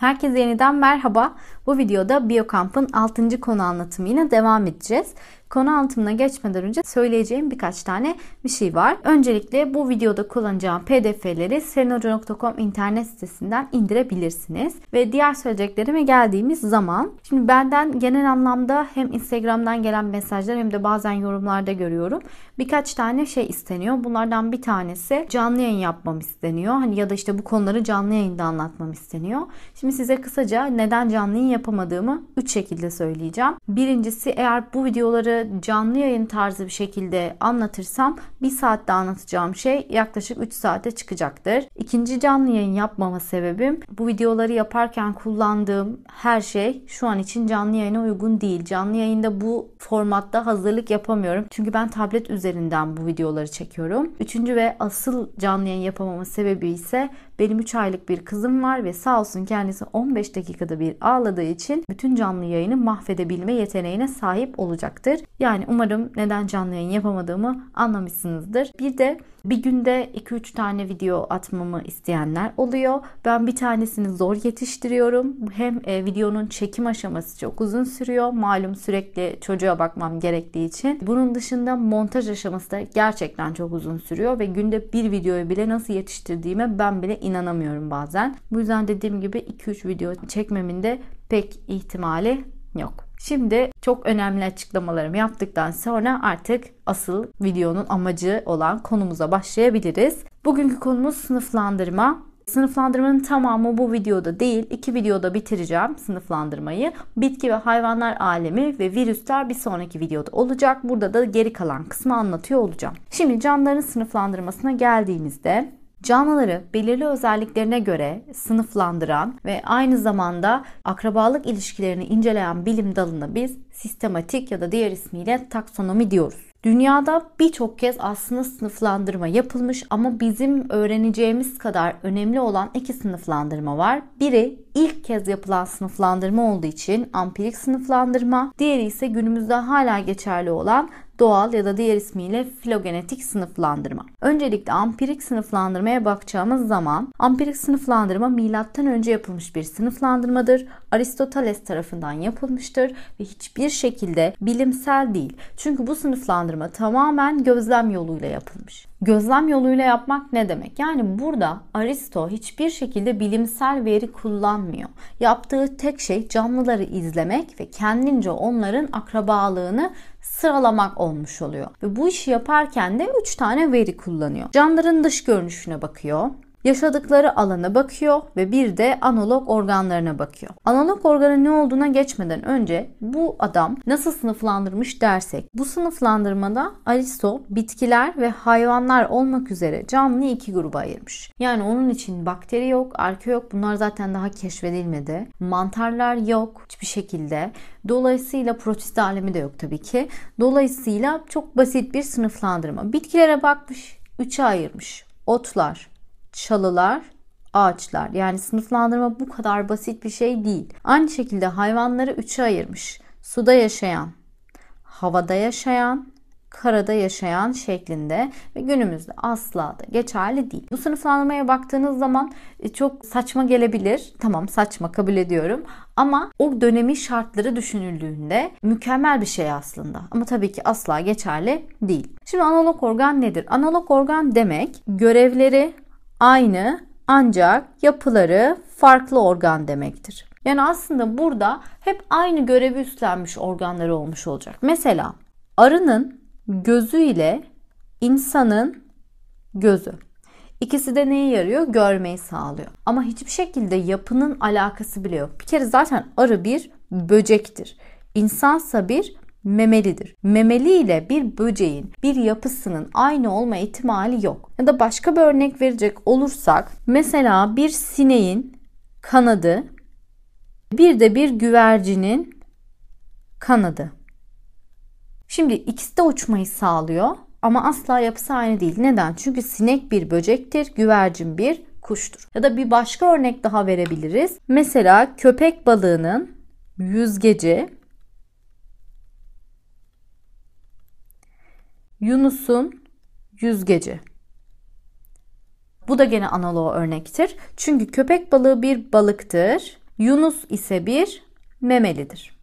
Herkese yeniden merhaba. Bu videoda Biokamp'ın 6. konu anlatımıyla devam edeceğiz. Konu anlatımına geçmeden önce söyleyeceğim birkaç tane bir şey var. Öncelikle bu videoda kullanacağım pdf'leri selinoca.com internet sitesinden indirebilirsiniz. Ve diğer söyleyeceklerime geldiğimiz zaman. Şimdi benden genel anlamda hem Instagram'dan gelen mesajlar hem de bazen yorumlarda görüyorum. Birkaç tane şey isteniyor. Bunlardan bir tanesi canlı yayın yapmam isteniyor. Hani ya da işte bu konuları canlı yayında anlatmam isteniyor. Şimdi size kısaca neden canlı yayın yap yapamadığımı 3 şekilde söyleyeceğim. Birincisi eğer bu videoları canlı yayın tarzı bir şekilde anlatırsam 1 saatte anlatacağım şey yaklaşık 3 saate çıkacaktır. İkinci canlı yayın yapmama sebebim bu videoları yaparken kullandığım her şey şu an için canlı yayına uygun değil. Canlı yayında bu formatta hazırlık yapamıyorum. Çünkü ben tablet üzerinden bu videoları çekiyorum. Üçüncü ve asıl canlı yayın yapamama sebebi ise benim 3 aylık bir kızım var ve sağ olsun kendisi 15 dakikada bir ağladığı için bütün canlı yayını mahvedebilme yeteneğine sahip olacaktır. Yani umarım neden canlı yayın yapamadığımı anlamışsınızdır. Bir de bir günde 2-3 tane video atmamı isteyenler oluyor. Ben bir tanesini zor yetiştiriyorum. Hem e, videonun çekim aşaması çok uzun sürüyor. Malum sürekli çocuğa bakmam gerektiği için. Bunun dışında montaj aşaması da gerçekten çok uzun sürüyor ve günde bir videoyu bile nasıl yetiştirdiğime ben bile inanamıyorum bazen. Bu yüzden dediğim gibi 2-3 video çekmemin de pek ihtimali yok. Şimdi çok önemli açıklamalarımı yaptıktan sonra artık asıl videonun amacı olan konumuza başlayabiliriz. Bugünkü konumuz sınıflandırma. Sınıflandırmanın tamamı bu videoda değil, iki videoda bitireceğim sınıflandırmayı. Bitki ve hayvanlar alemi ve virüsler bir sonraki videoda olacak. Burada da geri kalan kısmı anlatıyor olacağım. Şimdi canlıların sınıflandırmasına geldiğimizde Canlıları belirli özelliklerine göre sınıflandıran ve aynı zamanda akrabalık ilişkilerini inceleyen bilim dalını biz sistematik ya da diğer ismiyle taksonomi diyoruz. Dünyada birçok kez aslında sınıflandırma yapılmış ama bizim öğreneceğimiz kadar önemli olan iki sınıflandırma var. Biri ilk kez yapılan sınıflandırma olduğu için ampirik sınıflandırma, diğeri ise günümüzde hala geçerli olan doğal ya da diğer ismiyle filogenetik sınıflandırma. Öncelikle ampirik sınıflandırmaya bakacağımız zaman ampirik sınıflandırma milattan önce yapılmış bir sınıflandırmadır. Aristoteles tarafından yapılmıştır ve hiçbir şekilde bilimsel değil. Çünkü bu sınıflandırma tamamen gözlem yoluyla yapılmış. Gözlem yoluyla yapmak ne demek? Yani burada Aristo hiçbir şekilde bilimsel veri kullanmıyor. Yaptığı tek şey canlıları izlemek ve kendince onların akrabalığını sıralamak olmuş oluyor. Ve bu işi yaparken de 3 tane veri kullanıyor. Camların dış görünüşüne bakıyor yaşadıkları alana bakıyor ve bir de analog organlarına bakıyor. Analog organın ne olduğuna geçmeden önce bu adam nasıl sınıflandırmış dersek. Bu sınıflandırmada Aristo bitkiler ve hayvanlar olmak üzere canlı iki gruba ayırmış. Yani onun için bakteri yok, arke yok. Bunlar zaten daha keşfedilmedi. Mantarlar yok hiçbir şekilde. Dolayısıyla protist alemi de yok tabii ki. Dolayısıyla çok basit bir sınıflandırma. Bitkilere bakmış, üçe ayırmış. Otlar, çalılar, ağaçlar. Yani sınıflandırma bu kadar basit bir şey değil. Aynı şekilde hayvanları üçe ayırmış. Suda yaşayan, havada yaşayan, karada yaşayan şeklinde ve günümüzde asla da geçerli değil. Bu sınıflandırmaya baktığınız zaman e, çok saçma gelebilir. Tamam saçma kabul ediyorum ama o dönemi şartları düşünüldüğünde mükemmel bir şey aslında. Ama tabii ki asla geçerli değil. Şimdi analog organ nedir? Analog organ demek görevleri, aynı ancak yapıları farklı organ demektir. Yani aslında burada hep aynı görevi üstlenmiş organları olmuş olacak. Mesela arının gözü ile insanın gözü. İkisi de neye yarıyor? Görmeyi sağlıyor. Ama hiçbir şekilde yapının alakası bile yok. Bir kere zaten arı bir böcektir. İnsansa bir memelidir. Memeli ile bir böceğin bir yapısının aynı olma ihtimali yok. Ya da başka bir örnek verecek olursak mesela bir sineğin kanadı bir de bir güvercinin kanadı. Şimdi ikisi de uçmayı sağlıyor ama asla yapısı aynı değil. Neden? Çünkü sinek bir böcektir, güvercin bir kuştur. Ya da bir başka örnek daha verebiliriz. Mesela köpek balığının yüzgeci Yunus'un yüzgeci. Bu da gene analoğu örnektir. Çünkü köpek balığı bir balıktır. Yunus ise bir memelidir.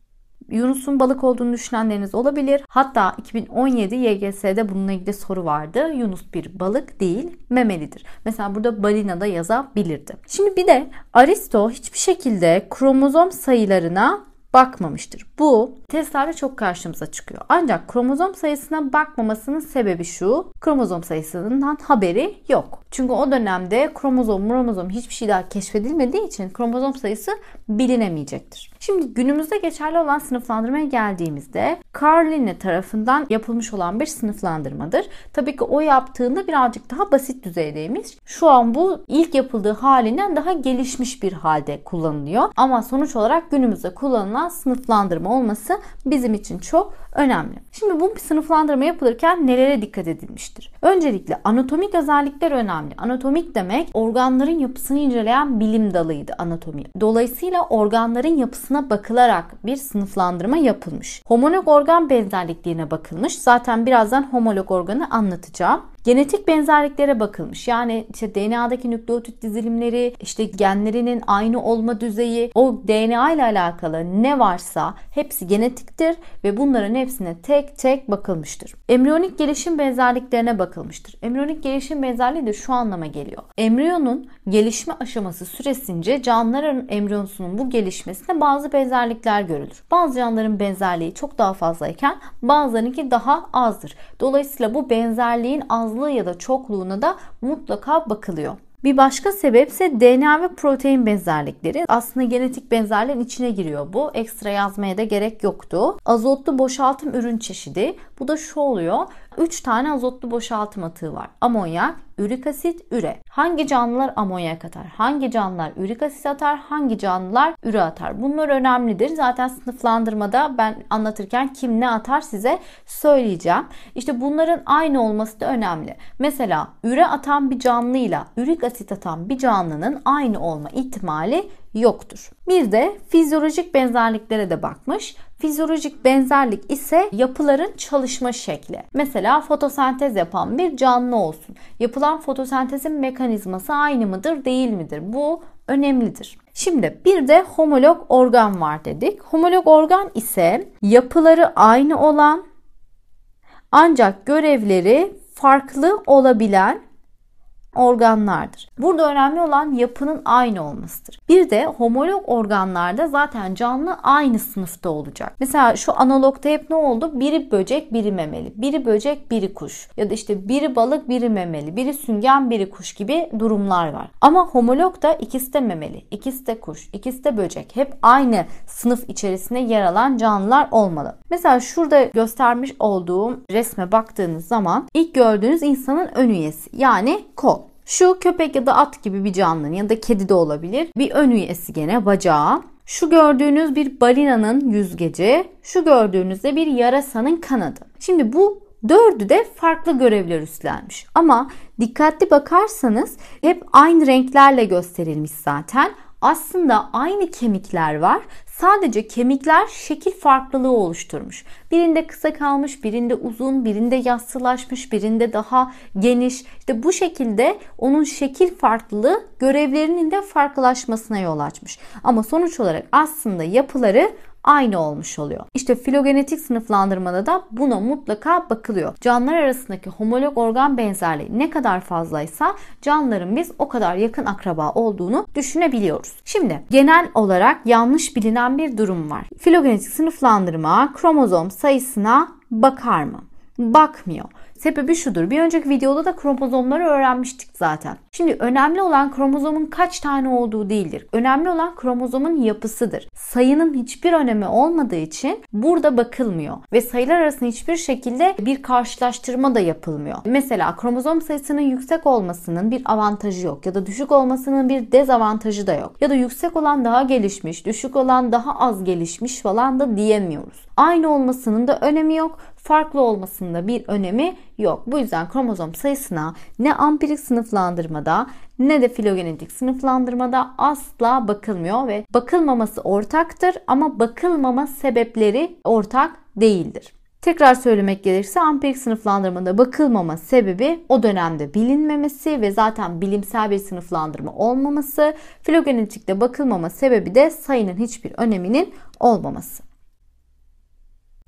Yunus'un balık olduğunu düşünenleriniz olabilir. Hatta 2017 YGS'de bununla ilgili soru vardı. Yunus bir balık değil, memelidir. Mesela burada balina da yazabilirdi. Şimdi bir de Aristo hiçbir şekilde kromozom sayılarına bakmamıştır. Bu testlerde çok karşımıza çıkıyor. Ancak kromozom sayısına bakmamasının sebebi şu. Kromozom sayısından haberi yok. Çünkü o dönemde kromozom, kromozom hiçbir şey daha keşfedilmediği için kromozom sayısı bilinemeyecektir. Şimdi günümüzde geçerli olan sınıflandırmaya geldiğimizde Carline tarafından yapılmış olan bir sınıflandırmadır. Tabii ki o yaptığında birazcık daha basit düzeydeymiş. Şu an bu ilk yapıldığı halinden daha gelişmiş bir halde kullanılıyor. Ama sonuç olarak günümüzde kullanılan sınıflandırma olması bizim için çok önemli. Şimdi bu sınıflandırma yapılırken nelere dikkat edilmiştir? Öncelikle anatomik özellikler önemli. Anatomik demek organların yapısını inceleyen bilim dalıydı anatomi. Dolayısıyla organların yapısına bakılarak bir sınıflandırma yapılmış. Homolog organ benzerlikliğine bakılmış. Zaten birazdan homolog organı anlatacağım. Genetik benzerliklere bakılmış. Yani işte DNA'daki nükleotit dizilimleri, işte genlerinin aynı olma düzeyi, o DNA ile alakalı ne varsa hepsi genetiktir ve bunların hepsine tek tek bakılmıştır. Embriyonik gelişim benzerliklerine bakılmıştır. Embriyonik gelişim benzerliği de şu anlama geliyor. Embriyonun gelişme aşaması süresince canlıların embriyosunun bu gelişmesine bazı benzerlikler görülür. Bazı canlıların benzerliği çok daha fazlayken bazılarınınki daha azdır. Dolayısıyla bu benzerliğin az azlığı ya da çokluğuna da mutlaka bakılıyor. Bir başka sebep ise DNA ve protein benzerlikleri. Aslında genetik benzerliğin içine giriyor bu. Ekstra yazmaya da gerek yoktu. Azotlu boşaltım ürün çeşidi. Bu da şu oluyor. 3 tane azotlu boşaltım atığı var. Amonyak, ürik asit, üre. Hangi canlılar amonyak atar? Hangi canlılar ürik asit atar? Hangi canlılar üre atar? Bunlar önemlidir. Zaten sınıflandırmada ben anlatırken kim ne atar size söyleyeceğim. İşte bunların aynı olması da önemli. Mesela üre atan bir canlıyla ürik asit atan bir canlının aynı olma ihtimali yoktur. Bir de fizyolojik benzerliklere de bakmış. Fizyolojik benzerlik ise yapıların çalışma şekli. Mesela fotosentez yapan bir canlı olsun. Yapılan fotosentezin mekanizması aynı mıdır, değil midir? Bu önemlidir. Şimdi bir de homolog organ var dedik. Homolog organ ise yapıları aynı olan ancak görevleri farklı olabilen organlardır. Burada önemli olan yapının aynı olmasıdır. Bir de homolog organlarda zaten canlı aynı sınıfta olacak. Mesela şu analogta hep ne oldu? Biri böcek, biri memeli. Biri böcek, biri kuş. Ya da işte biri balık, biri memeli. Biri süngen, biri kuş gibi durumlar var. Ama homolog da ikisi de memeli, ikisi de kuş, ikisi de böcek. Hep aynı sınıf içerisinde yer alan canlılar olmalı. Mesela şurada göstermiş olduğum resme baktığınız zaman ilk gördüğünüz insanın ön üyesi yani kol. Şu köpek ya da at gibi bir canlının ya da kedi de olabilir. Bir ön üyesi gene bacağı. Şu gördüğünüz bir balinanın yüzgeci, şu gördüğünüz de bir yarasanın kanadı. Şimdi bu dördü de farklı görevler üstlenmiş. Ama dikkatli bakarsanız hep aynı renklerle gösterilmiş zaten. Aslında aynı kemikler var Sadece kemikler şekil farklılığı oluşturmuş. Birinde kısa kalmış, birinde uzun, birinde yassılaşmış, birinde daha geniş. İşte bu şekilde onun şekil farklılığı görevlerinin de farklılaşmasına yol açmış. Ama sonuç olarak aslında yapıları aynı olmuş oluyor. İşte filogenetik sınıflandırmada da buna mutlaka bakılıyor. Canlılar arasındaki homolog organ benzerliği ne kadar fazlaysa canlıların biz o kadar yakın akraba olduğunu düşünebiliyoruz. Şimdi genel olarak yanlış bilinen bir durum var. Filogenetik sınıflandırma kromozom sayısına bakar mı? Bakmıyor. Sebebi şudur. Bir önceki videoda da kromozomları öğrenmiştik zaten. Şimdi önemli olan kromozomun kaç tane olduğu değildir. Önemli olan kromozomun yapısıdır. Sayının hiçbir önemi olmadığı için burada bakılmıyor ve sayılar arasında hiçbir şekilde bir karşılaştırma da yapılmıyor. Mesela kromozom sayısının yüksek olmasının bir avantajı yok ya da düşük olmasının bir dezavantajı da yok. Ya da yüksek olan daha gelişmiş, düşük olan daha az gelişmiş falan da diyemiyoruz. Aynı olmasının da önemi yok farklı olmasında bir önemi yok. Bu yüzden kromozom sayısına ne ampirik sınıflandırmada ne de filogenetik sınıflandırmada asla bakılmıyor ve bakılmaması ortaktır ama bakılmama sebepleri ortak değildir. Tekrar söylemek gerekirse ampirik sınıflandırmada bakılmama sebebi o dönemde bilinmemesi ve zaten bilimsel bir sınıflandırma olmaması, filogenetikte bakılmama sebebi de sayının hiçbir öneminin olmaması.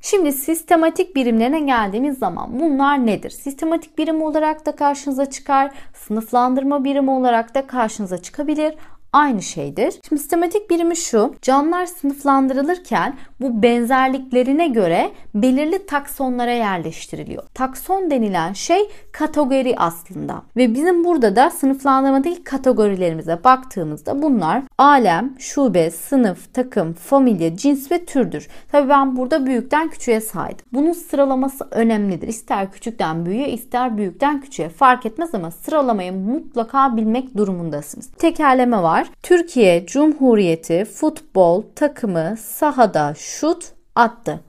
Şimdi sistematik birimlerine geldiğimiz zaman bunlar nedir? Sistematik birim olarak da karşınıza çıkar, sınıflandırma birimi olarak da karşınıza çıkabilir aynı şeydir. Şimdi sistematik birimi şu. Canlılar sınıflandırılırken bu benzerliklerine göre belirli taksonlara yerleştiriliyor. Takson denilen şey kategori aslında. Ve bizim burada da sınıflandırmadaki kategorilerimize baktığımızda bunlar alem, şube, sınıf, takım, familya, cins ve türdür. Tabi ben burada büyükten küçüğe saydım. Bunun sıralaması önemlidir. İster küçükten büyüğe ister büyükten küçüğe fark etmez ama sıralamayı mutlaka bilmek durumundasınız. Tekerleme var var. Türkiye Cumhuriyeti futbol takımı sahada şut attı.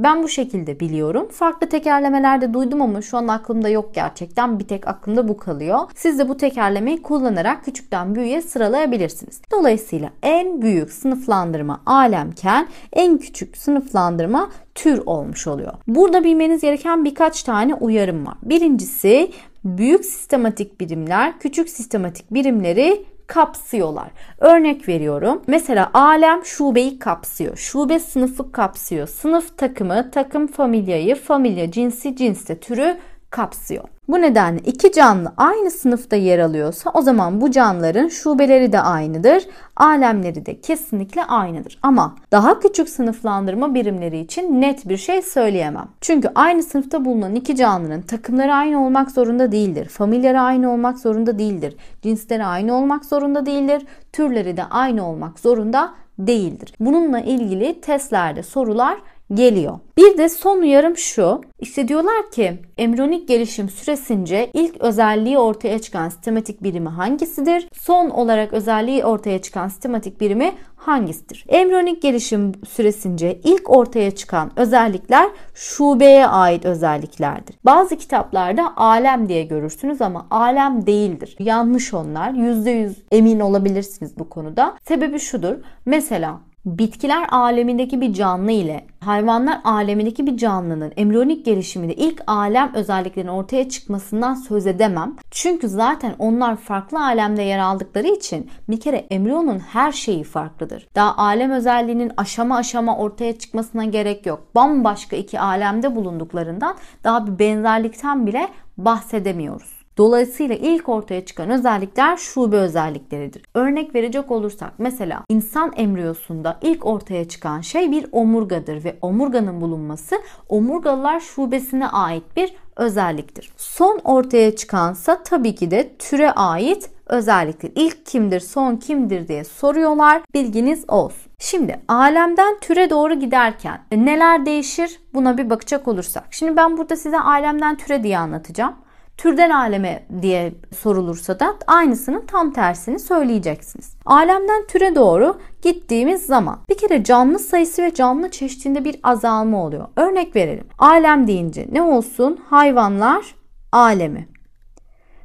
Ben bu şekilde biliyorum. Farklı tekerlemelerde duydum ama şu an aklımda yok gerçekten. Bir tek aklımda bu kalıyor. Siz de bu tekerlemeyi kullanarak küçükten büyüğe sıralayabilirsiniz. Dolayısıyla en büyük sınıflandırma alemken en küçük sınıflandırma tür olmuş oluyor. Burada bilmeniz gereken birkaç tane uyarım var. Birincisi büyük sistematik birimler küçük sistematik birimleri kapsıyorlar. Örnek veriyorum. Mesela alem şubeyi kapsıyor. Şube sınıfı kapsıyor. Sınıf takımı, takım familyayı, familya cinsi, cinste türü kapsıyor. Bu nedenle iki canlı aynı sınıfta yer alıyorsa o zaman bu canlıların şubeleri de aynıdır. Alemleri de kesinlikle aynıdır. Ama daha küçük sınıflandırma birimleri için net bir şey söyleyemem. Çünkü aynı sınıfta bulunan iki canlının takımları aynı olmak zorunda değildir. Familyaları aynı olmak zorunda değildir. Cinsleri aynı olmak zorunda değildir. Türleri de aynı olmak zorunda değildir. Bununla ilgili testlerde sorular geliyor. Bir de son uyarım şu. İşte diyorlar ki embriyonik gelişim süresince ilk özelliği ortaya çıkan sistematik birimi hangisidir? Son olarak özelliği ortaya çıkan sistematik birimi hangisidir? Embriyonik gelişim süresince ilk ortaya çıkan özellikler şubeye ait özelliklerdir. Bazı kitaplarda alem diye görürsünüz ama alem değildir. Yanlış onlar. %100 emin olabilirsiniz bu konuda. Sebebi şudur. Mesela bitkiler alemindeki bir canlı ile hayvanlar alemindeki bir canlının embriyonik gelişiminde ilk alem özelliklerinin ortaya çıkmasından söz edemem. Çünkü zaten onlar farklı alemde yer aldıkları için bir kere embriyonun her şeyi farklıdır. Daha alem özelliğinin aşama aşama ortaya çıkmasına gerek yok. Bambaşka iki alemde bulunduklarından daha bir benzerlikten bile bahsedemiyoruz. Dolayısıyla ilk ortaya çıkan özellikler şube özellikleridir. Örnek verecek olursak mesela insan emriyosunda ilk ortaya çıkan şey bir omurgadır ve omurganın bulunması omurgalılar şubesine ait bir özelliktir. Son ortaya çıkansa tabii ki de türe ait özelliktir. İlk kimdir, son kimdir diye soruyorlar. Bilginiz olsun. Şimdi alemden türe doğru giderken neler değişir? Buna bir bakacak olursak. Şimdi ben burada size alemden türe diye anlatacağım türden aleme diye sorulursa da aynısının tam tersini söyleyeceksiniz. Alemden türe doğru gittiğimiz zaman bir kere canlı sayısı ve canlı çeşitinde bir azalma oluyor. Örnek verelim. Alem deyince ne olsun? Hayvanlar alemi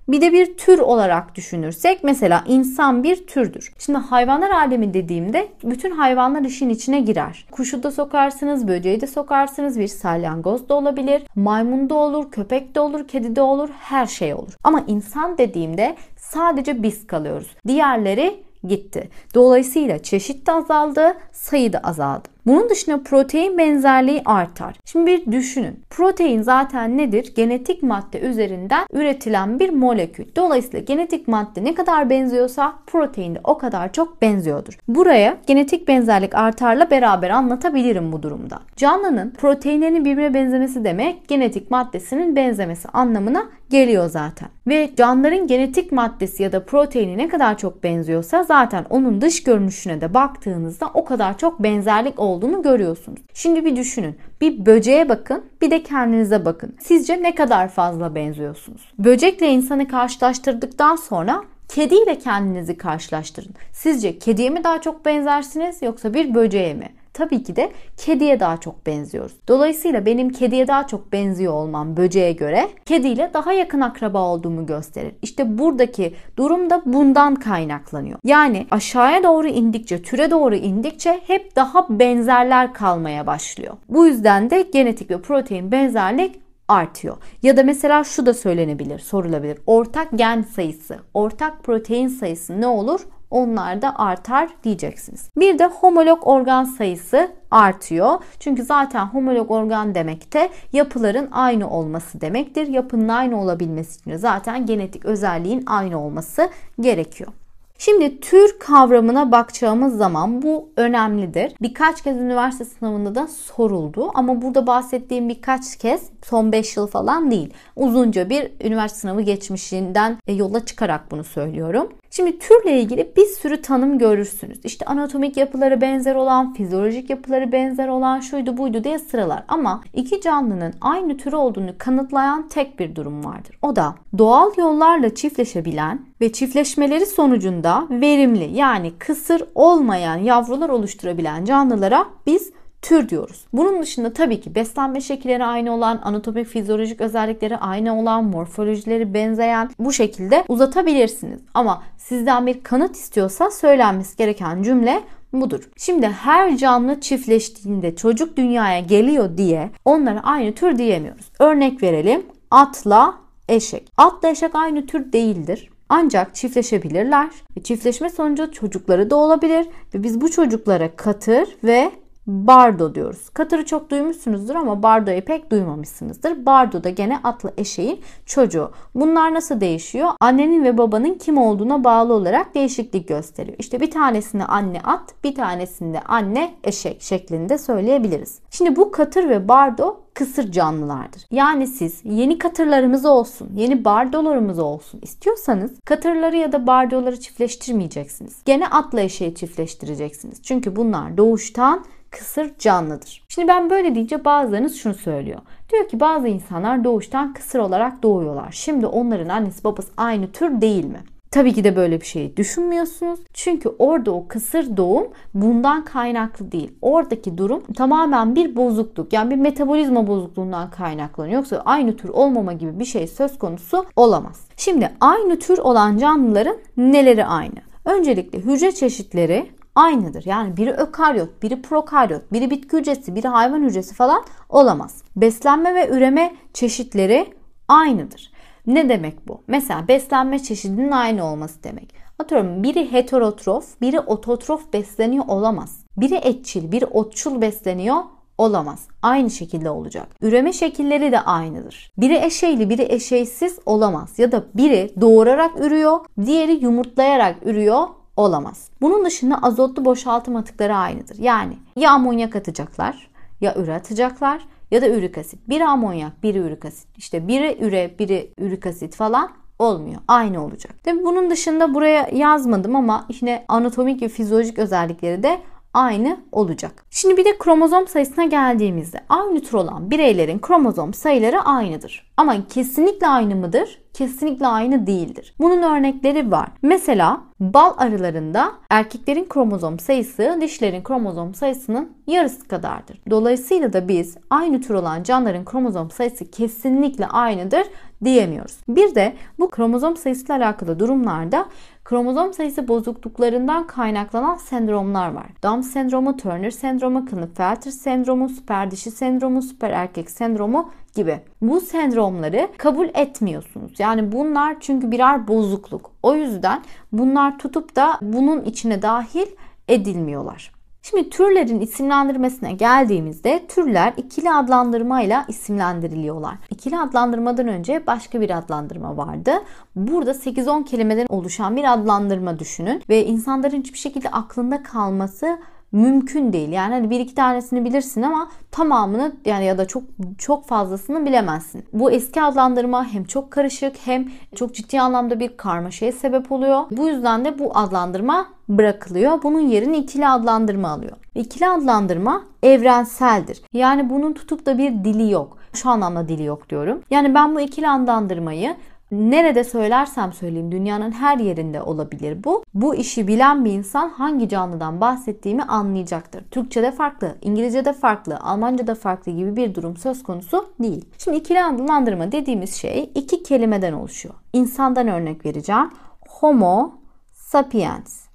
bir de bir tür olarak düşünürsek mesela insan bir türdür. Şimdi hayvanlar alemi dediğimde bütün hayvanlar işin içine girer. Kuşu da sokarsınız, böceği de sokarsınız, bir salyangoz da olabilir, maymun da olur, köpek de olur, kedi de olur, her şey olur. Ama insan dediğimde sadece biz kalıyoruz. Diğerleri gitti. Dolayısıyla çeşit de azaldı, sayı da azaldı. Bunun dışında protein benzerliği artar. Şimdi bir düşünün. Protein zaten nedir? Genetik madde üzerinden üretilen bir molekül. Dolayısıyla genetik madde ne kadar benziyorsa protein de o kadar çok benziyordur. Buraya genetik benzerlik artarla beraber anlatabilirim bu durumda. Canlının proteinlerinin birbirine benzemesi demek genetik maddesinin benzemesi anlamına geliyor zaten. Ve canlıların genetik maddesi ya da proteini ne kadar çok benziyorsa zaten onun dış görünüşüne de baktığınızda o kadar çok benzerlik olduğunu görüyorsunuz. Şimdi bir düşünün. Bir böceğe bakın, bir de kendinize bakın. Sizce ne kadar fazla benziyorsunuz? Böcekle insanı karşılaştırdıktan sonra kediyle kendinizi karşılaştırın. Sizce kediye mi daha çok benzersiniz yoksa bir böceğe mi? tabii ki de kediye daha çok benziyoruz. Dolayısıyla benim kediye daha çok benziyor olmam böceğe göre kediyle daha yakın akraba olduğumu gösterir. İşte buradaki durum da bundan kaynaklanıyor. Yani aşağıya doğru indikçe, türe doğru indikçe hep daha benzerler kalmaya başlıyor. Bu yüzden de genetik ve protein benzerlik artıyor. Ya da mesela şu da söylenebilir, sorulabilir. Ortak gen sayısı, ortak protein sayısı ne olur? onlar da artar diyeceksiniz. Bir de homolog organ sayısı artıyor. Çünkü zaten homolog organ demek de yapıların aynı olması demektir. Yapının aynı olabilmesi için zaten genetik özelliğin aynı olması gerekiyor. Şimdi tür kavramına bakacağımız zaman bu önemlidir. Birkaç kez üniversite sınavında da soruldu ama burada bahsettiğim birkaç kez son 5 yıl falan değil. Uzunca bir üniversite sınavı geçmişinden yola çıkarak bunu söylüyorum. Şimdi türle ilgili bir sürü tanım görürsünüz. İşte anatomik yapıları benzer olan, fizyolojik yapıları benzer olan şuydu buydu diye sıralar. Ama iki canlının aynı tür olduğunu kanıtlayan tek bir durum vardır. O da doğal yollarla çiftleşebilen ve çiftleşmeleri sonucunda verimli yani kısır olmayan yavrular oluşturabilen canlılara biz tür diyoruz. Bunun dışında tabii ki beslenme şekilleri aynı olan, anatomik fizyolojik özellikleri aynı olan, morfolojileri benzeyen bu şekilde uzatabilirsiniz. Ama sizden bir kanıt istiyorsa söylenmesi gereken cümle budur. Şimdi her canlı çiftleştiğinde çocuk dünyaya geliyor diye onlara aynı tür diyemiyoruz. Örnek verelim. Atla eşek. Atla eşek aynı tür değildir. Ancak çiftleşebilirler. E, çiftleşme sonucu çocukları da olabilir ve biz bu çocuklara katır ve bardo diyoruz. Katırı çok duymuşsunuzdur ama bardoyu pek duymamışsınızdır. Bardo da gene atlı eşeğin çocuğu. Bunlar nasıl değişiyor? Annenin ve babanın kim olduğuna bağlı olarak değişiklik gösteriyor. İşte bir tanesinde anne at, bir tanesinde anne eşek şeklinde söyleyebiliriz. Şimdi bu katır ve bardo kısır canlılardır. Yani siz yeni katırlarımız olsun, yeni bardolarımız olsun istiyorsanız katırları ya da bardoları çiftleştirmeyeceksiniz. Gene atla eşeği çiftleştireceksiniz. Çünkü bunlar doğuştan kısır canlıdır. Şimdi ben böyle deyince bazılarınız şunu söylüyor. Diyor ki bazı insanlar doğuştan kısır olarak doğuyorlar. Şimdi onların annesi babası aynı tür değil mi? Tabii ki de böyle bir şeyi düşünmüyorsunuz. Çünkü orada o kısır doğum bundan kaynaklı değil. Oradaki durum tamamen bir bozukluk. Yani bir metabolizma bozukluğundan kaynaklanıyor. Yoksa aynı tür olmama gibi bir şey söz konusu olamaz. Şimdi aynı tür olan canlıların neleri aynı? Öncelikle hücre çeşitleri aynıdır. Yani biri ökaryot, biri prokaryot, biri bitki hücresi, biri hayvan hücresi falan olamaz. Beslenme ve üreme çeşitleri aynıdır. Ne demek bu? Mesela beslenme çeşidinin aynı olması demek. Atıyorum biri heterotrof, biri ototrof besleniyor olamaz. Biri etçil, biri otçul besleniyor olamaz. Aynı şekilde olacak. Üreme şekilleri de aynıdır. Biri eşeyli, biri eşeysiz olamaz. Ya da biri doğurarak ürüyor, diğeri yumurtlayarak ürüyor olamaz. Bunun dışında azotlu boşaltım atıkları aynıdır. Yani ya amonyak atacaklar ya üre atacaklar ya da ürik asit. Biri amonyak, biri ürik asit. İşte biri üre, biri ürik asit falan olmuyor. Aynı olacak. Tabii bunun dışında buraya yazmadım ama işte anatomik ve fizyolojik özellikleri de aynı olacak. Şimdi bir de kromozom sayısına geldiğimizde aynı tür olan bireylerin kromozom sayıları aynıdır. Ama kesinlikle aynı mıdır? Kesinlikle aynı değildir. Bunun örnekleri var. Mesela bal arılarında erkeklerin kromozom sayısı dişlerin kromozom sayısının yarısı kadardır. Dolayısıyla da biz aynı tür olan canlıların kromozom sayısı kesinlikle aynıdır diyemiyoruz. Bir de bu kromozom sayısıyla alakalı durumlarda kromozom sayısı bozukluklarından kaynaklanan sendromlar var. Down sendromu, Turner sendromu, Klinefelter sendromu, süper dişi sendromu, süper erkek sendromu gibi. Bu sendromları kabul etmiyorsunuz. Yani bunlar çünkü birer bozukluk. O yüzden bunlar tutup da bunun içine dahil edilmiyorlar. Şimdi türlerin isimlendirmesine geldiğimizde türler ikili adlandırmayla isimlendiriliyorlar. İkili adlandırmadan önce başka bir adlandırma vardı. Burada 8-10 kelimeden oluşan bir adlandırma düşünün ve insanların hiçbir şekilde aklında kalması mümkün değil. Yani hani bir iki tanesini bilirsin ama tamamını yani ya da çok çok fazlasını bilemezsin. Bu eski adlandırma hem çok karışık hem çok ciddi anlamda bir karmaşaya sebep oluyor. Bu yüzden de bu adlandırma bırakılıyor. Bunun yerini ikili adlandırma alıyor. İkili adlandırma evrenseldir. Yani bunun tutup da bir dili yok. Şu anlamda dili yok diyorum. Yani ben bu ikili adlandırmayı Nerede söylersem söyleyeyim dünyanın her yerinde olabilir bu. Bu işi bilen bir insan hangi canlıdan bahsettiğimi anlayacaktır. Türkçe'de farklı, İngilizce'de farklı, Almanca'da farklı gibi bir durum söz konusu değil. Şimdi ikili adlandırma dediğimiz şey iki kelimeden oluşuyor. İnsandan örnek vereceğim. Homo sapiens.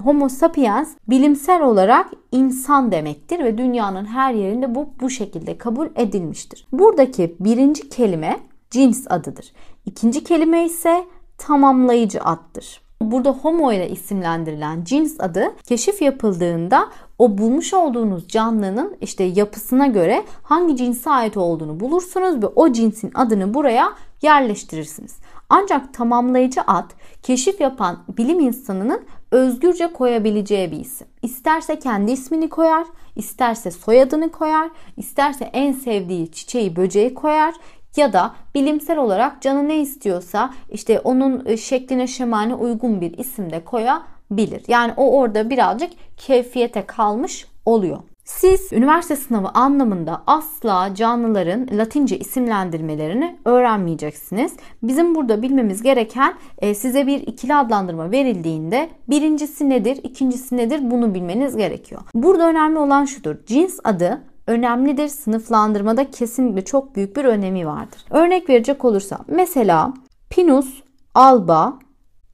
Homo sapiens bilimsel olarak insan demektir ve dünyanın her yerinde bu bu şekilde kabul edilmiştir. Buradaki birinci kelime cins adıdır. İkinci kelime ise tamamlayıcı addır. Burada homo ile isimlendirilen cins adı keşif yapıldığında o bulmuş olduğunuz canlının işte yapısına göre hangi cinse ait olduğunu bulursunuz ve o cinsin adını buraya yerleştirirsiniz. Ancak tamamlayıcı ad keşif yapan bilim insanının özgürce koyabileceği bir isim. İsterse kendi ismini koyar, isterse soyadını koyar, isterse en sevdiği çiçeği böceği koyar ya da bilimsel olarak canı ne istiyorsa işte onun e, şekline şemane uygun bir isim de koyabilir. Yani o orada birazcık keyfiyete kalmış oluyor. Siz üniversite sınavı anlamında asla canlıların Latince isimlendirmelerini öğrenmeyeceksiniz. Bizim burada bilmemiz gereken e, size bir ikili adlandırma verildiğinde birincisi nedir, ikincisi nedir bunu bilmeniz gerekiyor. Burada önemli olan şudur. Cins adı önemlidir. Sınıflandırmada kesinlikle çok büyük bir önemi vardır. Örnek verecek olursam mesela Pinus alba,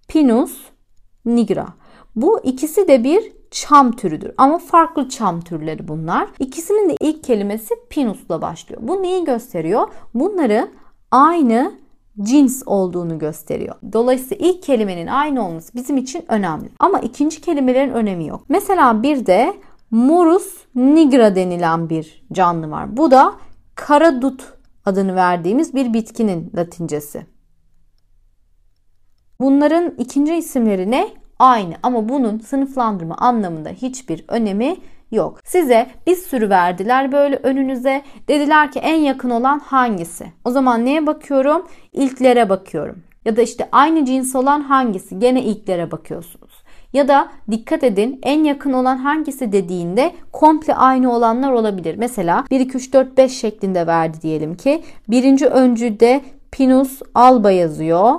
Pinus nigra. Bu ikisi de bir çam türüdür ama farklı çam türleri bunlar. İkisinin de ilk kelimesi Pinus'la başlıyor. Bu neyi gösteriyor? Bunların aynı cins olduğunu gösteriyor. Dolayısıyla ilk kelimenin aynı olması bizim için önemli. Ama ikinci kelimelerin önemi yok. Mesela bir de morus nigra denilen bir canlı var. Bu da kara dut adını verdiğimiz bir bitkinin latincesi. Bunların ikinci isimleri ne? Aynı ama bunun sınıflandırma anlamında hiçbir önemi yok. Size bir sürü verdiler böyle önünüze. Dediler ki en yakın olan hangisi? O zaman neye bakıyorum? İlklere bakıyorum. Ya da işte aynı cins olan hangisi? Gene ilklere bakıyorsun. Ya da dikkat edin en yakın olan hangisi dediğinde komple aynı olanlar olabilir. Mesela 1 2 3 4 5 şeklinde verdi diyelim ki. Birinci öncülde Pinus alba yazıyor.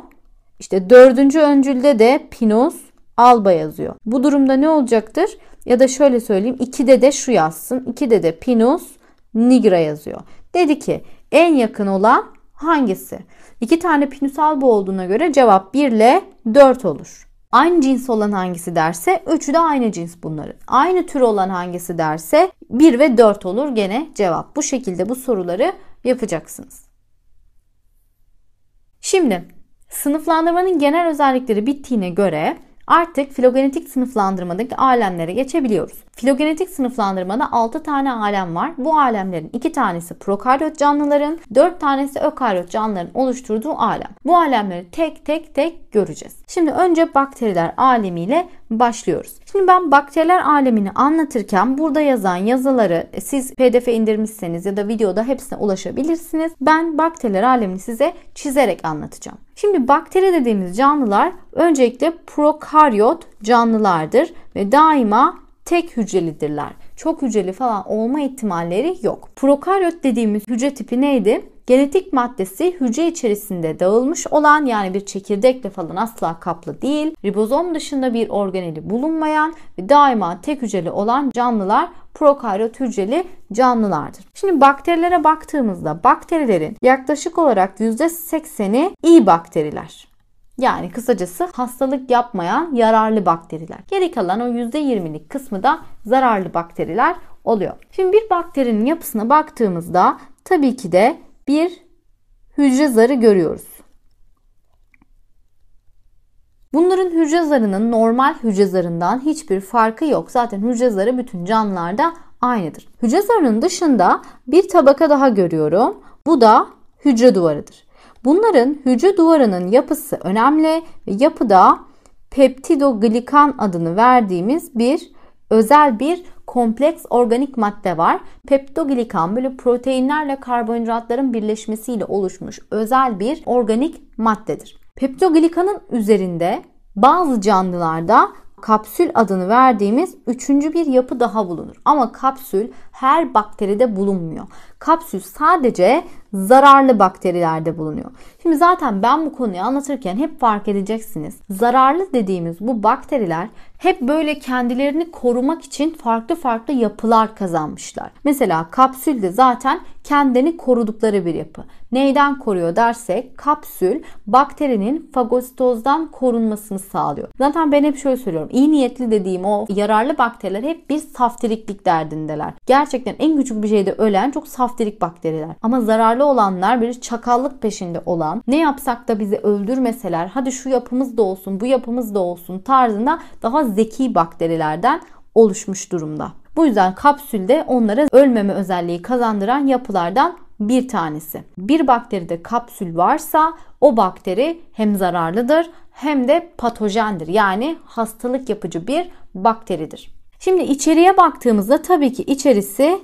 İşte dördüncü öncülde de Pinus alba yazıyor. Bu durumda ne olacaktır? Ya da şöyle söyleyeyim. 2'de de şu yazsın. 2'de de Pinus nigra yazıyor. Dedi ki en yakın olan hangisi? İki tane Pinus alba olduğuna göre cevap 1 ile 4 olur. Aynı cins olan hangisi derse 3'ü de aynı cins bunların. Aynı tür olan hangisi derse 1 ve 4 olur gene cevap. Bu şekilde bu soruları yapacaksınız. Şimdi sınıflandırmanın genel özellikleri bittiğine göre Artık filogenetik sınıflandırmadaki alemlere geçebiliyoruz. Filogenetik sınıflandırmada 6 tane alem var. Bu alemlerin 2 tanesi prokaryot canlıların, 4 tanesi ökaryot canlıların oluşturduğu alem. Bu alemleri tek tek tek göreceğiz. Şimdi önce bakteriler alemiyle başlıyoruz. Şimdi ben bakteriler alemini anlatırken burada yazan yazıları siz pdf indirmişseniz ya da videoda hepsine ulaşabilirsiniz. Ben bakteriler alemini size çizerek anlatacağım. Şimdi bakteri dediğimiz canlılar öncelikle prokaryot canlılardır ve daima tek hücrelidirler. Çok hücreli falan olma ihtimalleri yok. Prokaryot dediğimiz hücre tipi neydi? genetik maddesi hücre içerisinde dağılmış olan yani bir çekirdekle falan asla kaplı değil. Ribozom dışında bir organeli bulunmayan ve daima tek hücreli olan canlılar prokaryot hücreli canlılardır. Şimdi bakterilere baktığımızda bakterilerin yaklaşık olarak %80'i iyi bakteriler. Yani kısacası hastalık yapmayan yararlı bakteriler. Geri kalan o %20'lik kısmı da zararlı bakteriler oluyor. Şimdi bir bakterinin yapısına baktığımızda tabii ki de bir hücre zarı görüyoruz. Bunların hücre zarının normal hücre zarından hiçbir farkı yok. Zaten hücre zarı bütün canlılarda aynıdır. Hücre zarının dışında bir tabaka daha görüyorum. Bu da hücre duvarıdır. Bunların hücre duvarının yapısı önemli ve yapıda peptidoglikan adını verdiğimiz bir özel bir kompleks organik madde var. Peptoglikan böyle proteinlerle karbonhidratların birleşmesiyle oluşmuş özel bir organik maddedir. Peptoglikanın üzerinde bazı canlılarda kapsül adını verdiğimiz üçüncü bir yapı daha bulunur. Ama kapsül her bakteride bulunmuyor. Kapsül sadece zararlı bakterilerde bulunuyor. Şimdi zaten ben bu konuyu anlatırken hep fark edeceksiniz. Zararlı dediğimiz bu bakteriler hep böyle kendilerini korumak için farklı farklı yapılar kazanmışlar. Mesela kapsülde zaten kendini korudukları bir yapı. Neyden koruyor dersek kapsül bakterinin fagositozdan korunmasını sağlıyor. Zaten ben hep şöyle söylüyorum. İyi niyetli dediğim o yararlı bakteriler hep bir saftiriklik derdindeler. Gerçekten en küçük bir şeyde ölen çok saftirik bakteriler. Ama zararlı olanlar bir çakallık peşinde olan ne yapsak da bizi öldürmeseler hadi şu yapımız da olsun bu yapımız da olsun tarzında daha zeki bakterilerden oluşmuş durumda. Bu yüzden kapsülde onlara ölmeme özelliği kazandıran yapılardan bir tanesi. Bir bakteride kapsül varsa o bakteri hem zararlıdır hem de patojendir. Yani hastalık yapıcı bir bakteridir. Şimdi içeriye baktığımızda tabii ki içerisi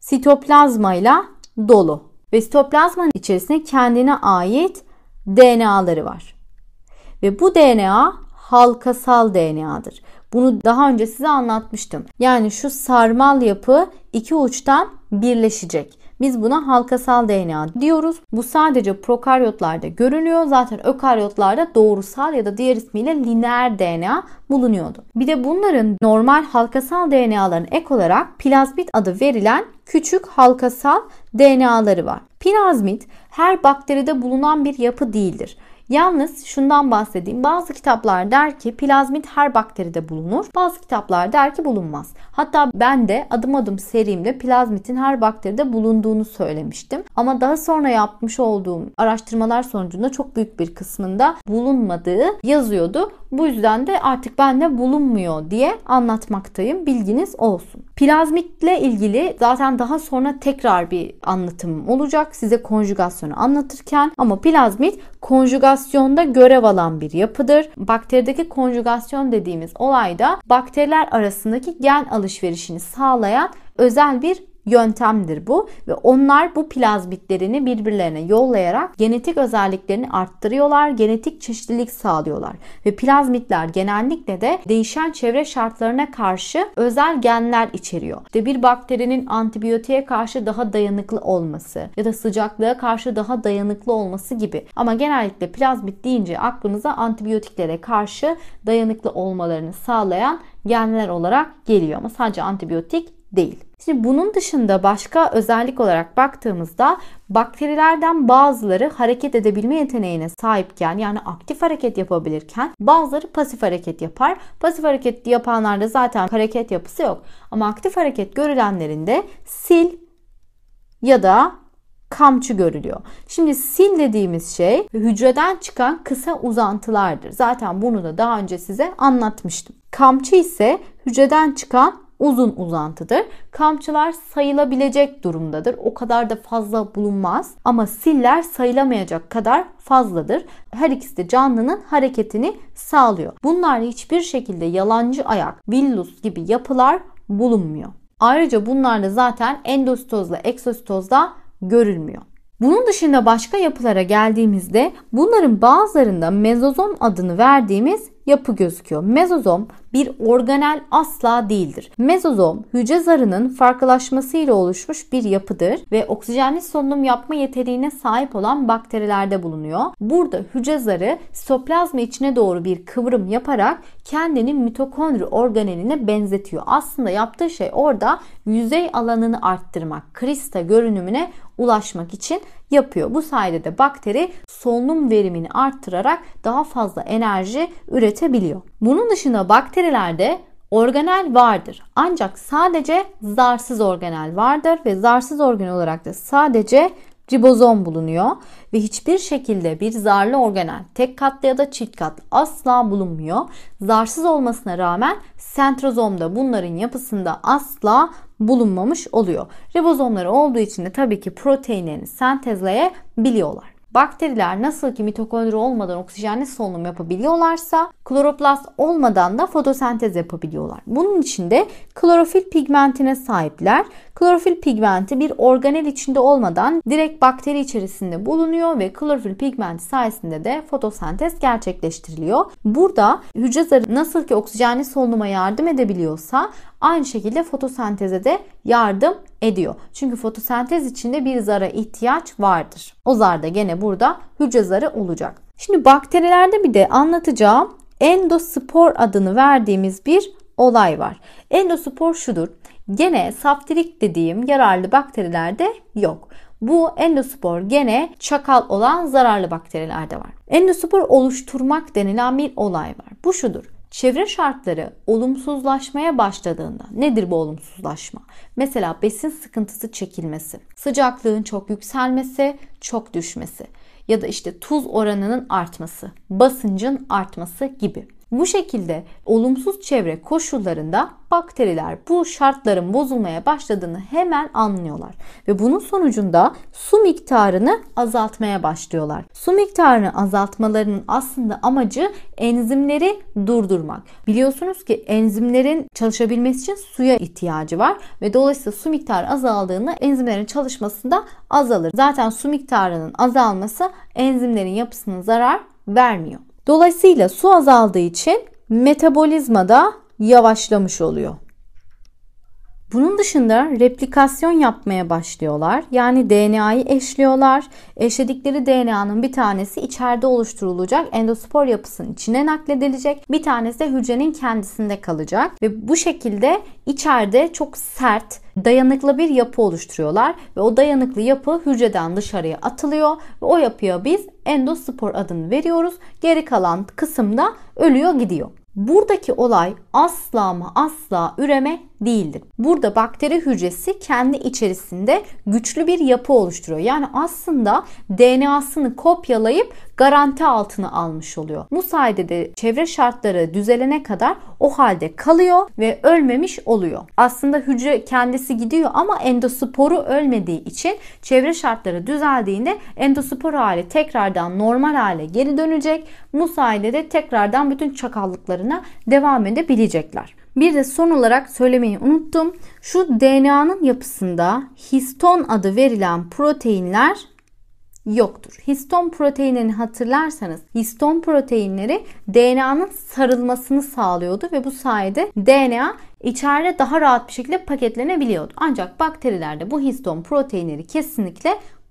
sitoplazmayla dolu. Ve sitoplazmanın içerisinde kendine ait DNA'ları var. Ve bu DNA halkasal DNA'dır. Bunu daha önce size anlatmıştım. Yani şu sarmal yapı iki uçtan birleşecek. Biz buna halkasal DNA diyoruz. Bu sadece prokaryotlarda görünüyor. Zaten ökaryotlarda doğrusal ya da diğer ismiyle lineer DNA bulunuyordu. Bir de bunların normal halkasal DNA'ların ek olarak plazmit adı verilen küçük halkasal DNA'ları var. Plazmit her bakteride bulunan bir yapı değildir. Yalnız şundan bahsedeyim. Bazı kitaplar der ki plazmit her bakteride bulunur. Bazı kitaplar der ki bulunmaz. Hatta ben de adım adım serimde plazmitin her bakteride bulunduğunu söylemiştim. Ama daha sonra yapmış olduğum araştırmalar sonucunda çok büyük bir kısmında bulunmadığı yazıyordu. Bu yüzden de artık bende bulunmuyor diye anlatmaktayım. Bilginiz olsun. Plazmitle ilgili zaten daha sonra tekrar bir anlatım olacak. Size konjugasyonu anlatırken ama plazmit konjugasyonda görev alan bir yapıdır. Bakterideki konjugasyon dediğimiz olayda bakteriler arasındaki gen alışverişini sağlayan özel bir yöntemdir bu ve onlar bu plazmitlerini birbirlerine yollayarak genetik özelliklerini arttırıyorlar, genetik çeşitlilik sağlıyorlar ve plazmitler genellikle de değişen çevre şartlarına karşı özel genler içeriyor. İşte bir bakterinin antibiyotiğe karşı daha dayanıklı olması ya da sıcaklığa karşı daha dayanıklı olması gibi. Ama genellikle plazmit deyince aklınıza antibiyotiklere karşı dayanıklı olmalarını sağlayan genler olarak geliyor ama sadece antibiyotik değil. Şimdi bunun dışında başka özellik olarak baktığımızda bakterilerden bazıları hareket edebilme yeteneğine sahipken yani aktif hareket yapabilirken bazıları pasif hareket yapar. Pasif hareket yapanlarda zaten hareket yapısı yok. Ama aktif hareket görülenlerinde sil ya da kamçı görülüyor. Şimdi sil dediğimiz şey hücreden çıkan kısa uzantılardır. Zaten bunu da daha önce size anlatmıştım. Kamçı ise hücreden çıkan uzun uzantıdır. Kamçılar sayılabilecek durumdadır. O kadar da fazla bulunmaz ama siller sayılamayacak kadar fazladır. Her ikisi de canlının hareketini sağlıyor. Bunlar hiçbir şekilde yalancı ayak, villus gibi yapılar bulunmuyor. Ayrıca bunlarda zaten endositozla eksositozda görülmüyor. Bunun dışında başka yapılara geldiğimizde bunların bazılarında mezozom adını verdiğimiz yapı gözüküyor. Mezozom bir organel asla değildir. Mezozom hücre zarının farklılaşmasıyla oluşmuş bir yapıdır ve oksijenli solunum yapma yeteneğine sahip olan bakterilerde bulunuyor. Burada hücre zarı sitoplazma içine doğru bir kıvrım yaparak kendini mitokondri organeline benzetiyor. Aslında yaptığı şey orada yüzey alanını arttırmak, krista görünümüne ulaşmak için yapıyor. Bu sayede de bakteri solunum verimini arttırarak daha fazla enerji üretebiliyor. Bunun dışında bakterilerde organel vardır. Ancak sadece zarsız organel vardır ve zarsız organ olarak da sadece ribozom bulunuyor ve hiçbir şekilde bir zarlı organel tek katlı ya da çift katlı asla bulunmuyor. Zarsız olmasına rağmen sentrozomda bunların yapısında asla bulunmamış oluyor. Ribozomları olduğu için de tabii ki proteinlerini sentezleyebiliyorlar. Bakteriler nasıl ki mitokondri olmadan oksijenli solunum yapabiliyorlarsa kloroplast olmadan da fotosentez yapabiliyorlar. Bunun için de klorofil pigmentine sahipler. Klorofil pigmenti bir organel içinde olmadan direkt bakteri içerisinde bulunuyor ve klorofil pigmenti sayesinde de fotosentez gerçekleştiriliyor. Burada hücre zarı nasıl ki oksijenli solunuma yardım edebiliyorsa Aynı şekilde fotosenteze de yardım ediyor. Çünkü fotosentez içinde bir zara ihtiyaç vardır. O zar da gene burada hücre zarı olacak. Şimdi bakterilerde bir de anlatacağım endospor adını verdiğimiz bir olay var. Endospor şudur. Gene saftirik dediğim yararlı bakterilerde yok. Bu endospor gene çakal olan zararlı bakterilerde var. Endospor oluşturmak denilen bir olay var. Bu şudur. Çevre şartları olumsuzlaşmaya başladığında nedir bu olumsuzlaşma? Mesela besin sıkıntısı çekilmesi, sıcaklığın çok yükselmesi, çok düşmesi ya da işte tuz oranının artması, basıncın artması gibi. Bu şekilde olumsuz çevre koşullarında bakteriler bu şartların bozulmaya başladığını hemen anlıyorlar ve bunun sonucunda su miktarını azaltmaya başlıyorlar. Su miktarını azaltmalarının aslında amacı enzimleri durdurmak. Biliyorsunuz ki enzimlerin çalışabilmesi için suya ihtiyacı var ve dolayısıyla su miktarı azaldığında enzimlerin çalışmasında azalır. Zaten su miktarının azalması enzimlerin yapısına zarar vermiyor. Dolayısıyla su azaldığı için metabolizma da yavaşlamış oluyor. Bunun dışında replikasyon yapmaya başlıyorlar. Yani DNA'yı eşliyorlar. Eşledikleri DNA'nın bir tanesi içeride oluşturulacak endospor yapısının içine nakledilecek. Bir tanesi de hücrenin kendisinde kalacak. Ve bu şekilde içeride çok sert, dayanıklı bir yapı oluşturuyorlar. Ve o dayanıklı yapı hücreden dışarıya atılıyor. Ve o yapıya biz endospor adını veriyoruz. Geri kalan kısımda ölüyor gidiyor. Buradaki olay asla ama asla üreme değildir. Burada bakteri hücresi kendi içerisinde güçlü bir yapı oluşturuyor. Yani aslında DNA'sını kopyalayıp garanti altına almış oluyor. Bu sayede de çevre şartları düzelene kadar o halde kalıyor ve ölmemiş oluyor. Aslında hücre kendisi gidiyor ama endosporu ölmediği için çevre şartları düzeldiğinde endospor hali tekrardan normal hale geri dönecek. Bu sayede de tekrardan bütün çakallıklarına devam edebilecekler. Bir de son olarak söylemeyi unuttum. Şu DNA'nın yapısında histon adı verilen proteinler yoktur. Histon proteinini hatırlarsanız histon proteinleri DNA'nın sarılmasını sağlıyordu ve bu sayede DNA içeride daha rahat bir şekilde paketlenebiliyordu. Ancak bakterilerde bu histon proteinleri kesinlikle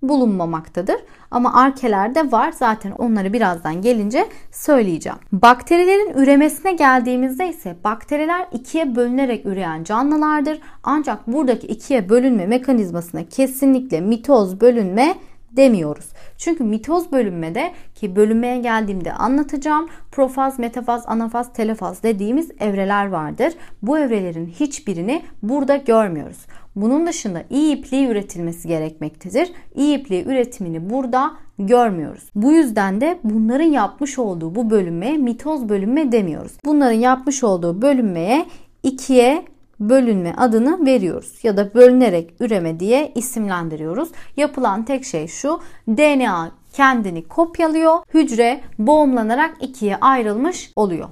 bulunmamaktadır. Ama arkelerde var. Zaten onları birazdan gelince söyleyeceğim. Bakterilerin üremesine geldiğimizde ise bakteriler ikiye bölünerek üreyen canlılardır. Ancak buradaki ikiye bölünme mekanizmasına kesinlikle mitoz bölünme demiyoruz. Çünkü mitoz bölünmede ki bölünmeye geldiğimde anlatacağım profaz, metafaz, anafaz, telefaz dediğimiz evreler vardır. Bu evrelerin hiçbirini burada görmüyoruz. Bunun dışında iyi ipliği üretilmesi gerekmektedir. İyi ipliği üretimini burada görmüyoruz. Bu yüzden de bunların yapmış olduğu bu bölünmeye mitoz bölünme demiyoruz. Bunların yapmış olduğu bölünmeye ikiye bölünme adını veriyoruz ya da bölünerek üreme diye isimlendiriyoruz. Yapılan tek şey şu. DNA kendini kopyalıyor. Hücre boğumlanarak ikiye ayrılmış oluyor.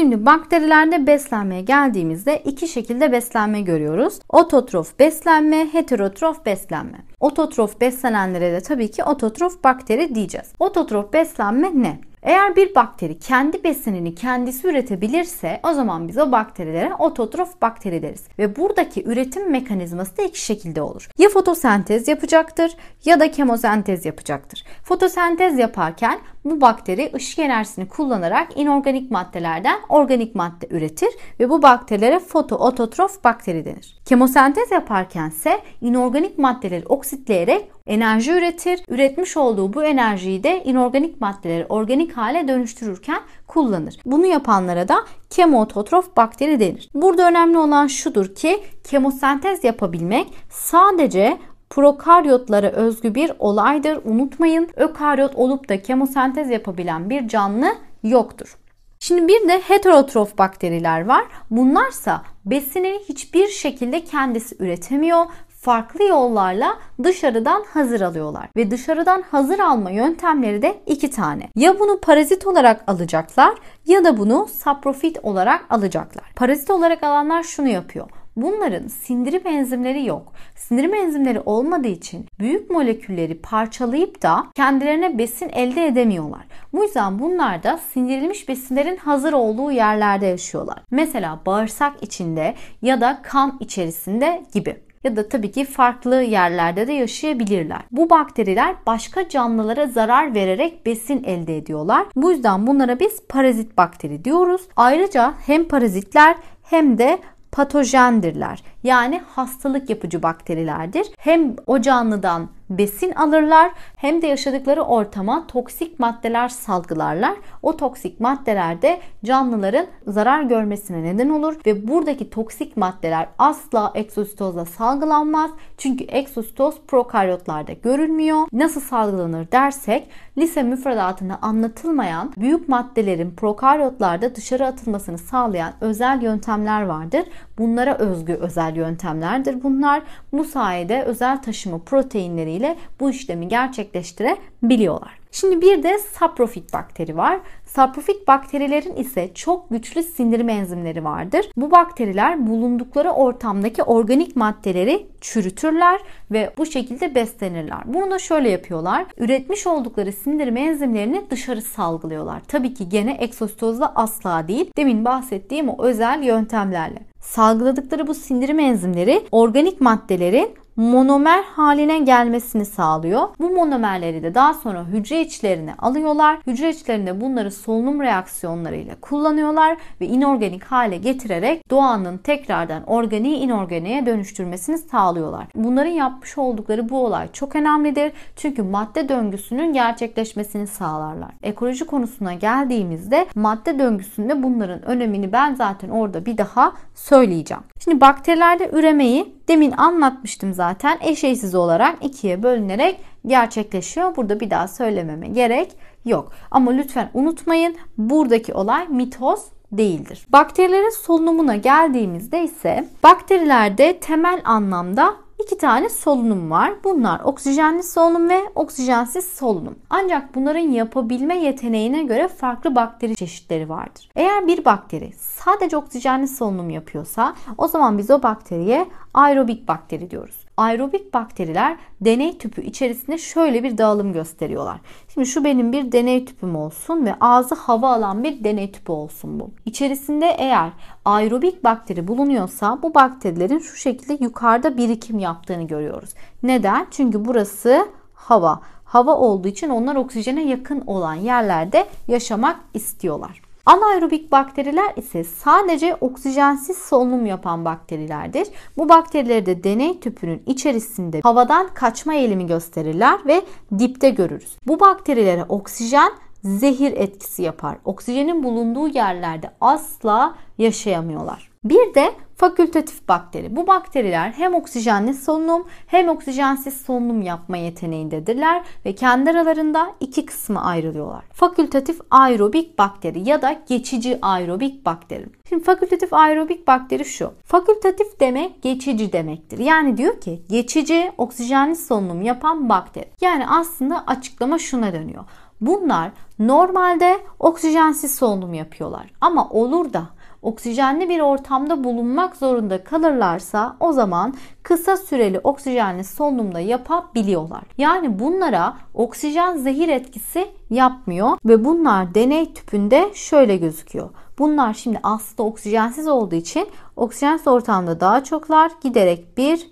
Şimdi bakterilerde beslenmeye geldiğimizde iki şekilde beslenme görüyoruz. Ototrof beslenme, heterotrof beslenme. Ototrof beslenenlere de tabii ki ototrof bakteri diyeceğiz. Ototrof beslenme ne? Eğer bir bakteri kendi besinini kendisi üretebilirse o zaman biz o bakterilere ototrof bakteri deriz. Ve buradaki üretim mekanizması da iki şekilde olur. Ya fotosentez yapacaktır ya da kemosentez yapacaktır. Fotosentez yaparken bu bakteri ışık enerjisini kullanarak inorganik maddelerden organik madde üretir ve bu bakterilere fotoototrof bakteri denir. Kemosentez yaparken ise inorganik maddeleri oksijen okasitleyerek enerji üretir. Üretmiş olduğu bu enerjiyi de inorganik maddeleri organik hale dönüştürürken kullanır. Bunu yapanlara da kemototrof bakteri denir. Burada önemli olan şudur ki kemosentez yapabilmek sadece prokaryotlara özgü bir olaydır. Unutmayın ökaryot olup da kemosentez yapabilen bir canlı yoktur. Şimdi bir de heterotrof bakteriler var. Bunlarsa besini hiçbir şekilde kendisi üretemiyor farklı yollarla dışarıdan hazır alıyorlar. Ve dışarıdan hazır alma yöntemleri de iki tane. Ya bunu parazit olarak alacaklar ya da bunu saprofit olarak alacaklar. Parazit olarak alanlar şunu yapıyor. Bunların sindirim enzimleri yok. Sindirim enzimleri olmadığı için büyük molekülleri parçalayıp da kendilerine besin elde edemiyorlar. Bu yüzden bunlar da sindirilmiş besinlerin hazır olduğu yerlerde yaşıyorlar. Mesela bağırsak içinde ya da kan içerisinde gibi ya da tabii ki farklı yerlerde de yaşayabilirler. Bu bakteriler başka canlılara zarar vererek besin elde ediyorlar. Bu yüzden bunlara biz parazit bakteri diyoruz. Ayrıca hem parazitler hem de patojendirler yani hastalık yapıcı bakterilerdir. Hem o canlıdan besin alırlar hem de yaşadıkları ortama toksik maddeler salgılarlar. O toksik maddeler de canlıların zarar görmesine neden olur ve buradaki toksik maddeler asla eksositozla salgılanmaz. Çünkü eksositoz prokaryotlarda görülmüyor. Nasıl salgılanır dersek lise müfredatında anlatılmayan büyük maddelerin prokaryotlarda dışarı atılmasını sağlayan özel yöntemler vardır. Bunlara özgü özel özel yöntemlerdir bunlar. Bu sayede özel taşıma proteinleriyle bu işlemi gerçekleştirebiliyorlar. Şimdi bir de saprofit bakteri var. Saprofit bakterilerin ise çok güçlü sindirim enzimleri vardır. Bu bakteriler bulundukları ortamdaki organik maddeleri çürütürler ve bu şekilde beslenirler. Bunu da şöyle yapıyorlar. Üretmiş oldukları sindirim enzimlerini dışarı salgılıyorlar. Tabii ki gene eksositozla asla değil. Demin bahsettiğim o özel yöntemlerle. Salgıladıkları bu sindirim enzimleri organik maddelerin monomer haline gelmesini sağlıyor. Bu monomerleri de daha sonra hücre içlerine alıyorlar. Hücre içlerinde bunları solunum reaksiyonlarıyla kullanıyorlar ve inorganik hale getirerek doğanın tekrardan organiği inorganiğe dönüştürmesini sağlıyorlar. Bunların yapmış oldukları bu olay çok önemlidir. Çünkü madde döngüsünün gerçekleşmesini sağlarlar. Ekoloji konusuna geldiğimizde madde döngüsünde bunların önemini ben zaten orada bir daha söyleyeceğim. Şimdi bakterilerde üremeyi Demin anlatmıştım zaten eşeysiz olarak ikiye bölünerek gerçekleşiyor. Burada bir daha söylememe gerek yok. Ama lütfen unutmayın buradaki olay mitoz değildir. Bakterilerin solunumuna geldiğimizde ise bakterilerde temel anlamda iki tane solunum var. Bunlar oksijenli solunum ve oksijensiz solunum. Ancak bunların yapabilme yeteneğine göre farklı bakteri çeşitleri vardır. Eğer bir bakteri sadece oksijenli solunum yapıyorsa o zaman biz o bakteriye aerobik bakteri diyoruz. Aerobik bakteriler deney tüpü içerisinde şöyle bir dağılım gösteriyorlar. Şimdi şu benim bir deney tüpüm olsun ve ağzı hava alan bir deney tüpü olsun bu. İçerisinde eğer aerobik bakteri bulunuyorsa bu bakterilerin şu şekilde yukarıda birikim yaptığını görüyoruz. Neden? Çünkü burası hava. Hava olduğu için onlar oksijene yakın olan yerlerde yaşamak istiyorlar. Anaerobik bakteriler ise sadece oksijensiz solunum yapan bakterilerdir. Bu bakterileri de deney tüpünün içerisinde havadan kaçma eğilimi gösterirler ve dipte görürüz. Bu bakterilere oksijen zehir etkisi yapar. Oksijenin bulunduğu yerlerde asla yaşayamıyorlar. Bir de fakültatif bakteri. Bu bakteriler hem oksijenli solunum hem oksijensiz solunum yapma yeteneğindedirler ve kendi aralarında iki kısmı ayrılıyorlar. Fakültatif aerobik bakteri ya da geçici aerobik bakteri. Şimdi fakültatif aerobik bakteri şu. Fakültatif demek geçici demektir. Yani diyor ki geçici oksijenli solunum yapan bakteri. Yani aslında açıklama şuna dönüyor. Bunlar normalde oksijensiz solunum yapıyorlar. Ama olur da oksijenli bir ortamda bulunmak zorunda kalırlarsa o zaman kısa süreli oksijenli solunumda yapabiliyorlar. Yani bunlara oksijen zehir etkisi yapmıyor ve bunlar deney tüpünde şöyle gözüküyor. Bunlar şimdi aslında oksijensiz olduğu için oksijensiz ortamda daha çoklar giderek bir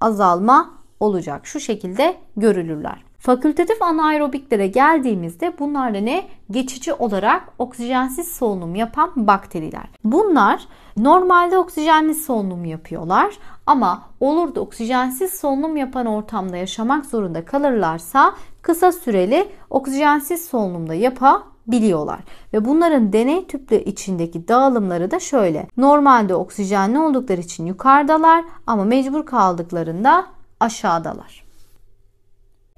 azalma olacak. Şu şekilde görülürler. Fakültatif anaerobiklere geldiğimizde bunlar da ne? Geçici olarak oksijensiz solunum yapan bakteriler. Bunlar normalde oksijenli solunum yapıyorlar ama olur da oksijensiz solunum yapan ortamda yaşamak zorunda kalırlarsa kısa süreli oksijensiz solunumda yapabiliyorlar. Ve bunların deney tüplü içindeki dağılımları da şöyle. Normalde oksijenli oldukları için yukarıdalar ama mecbur kaldıklarında aşağıdalar.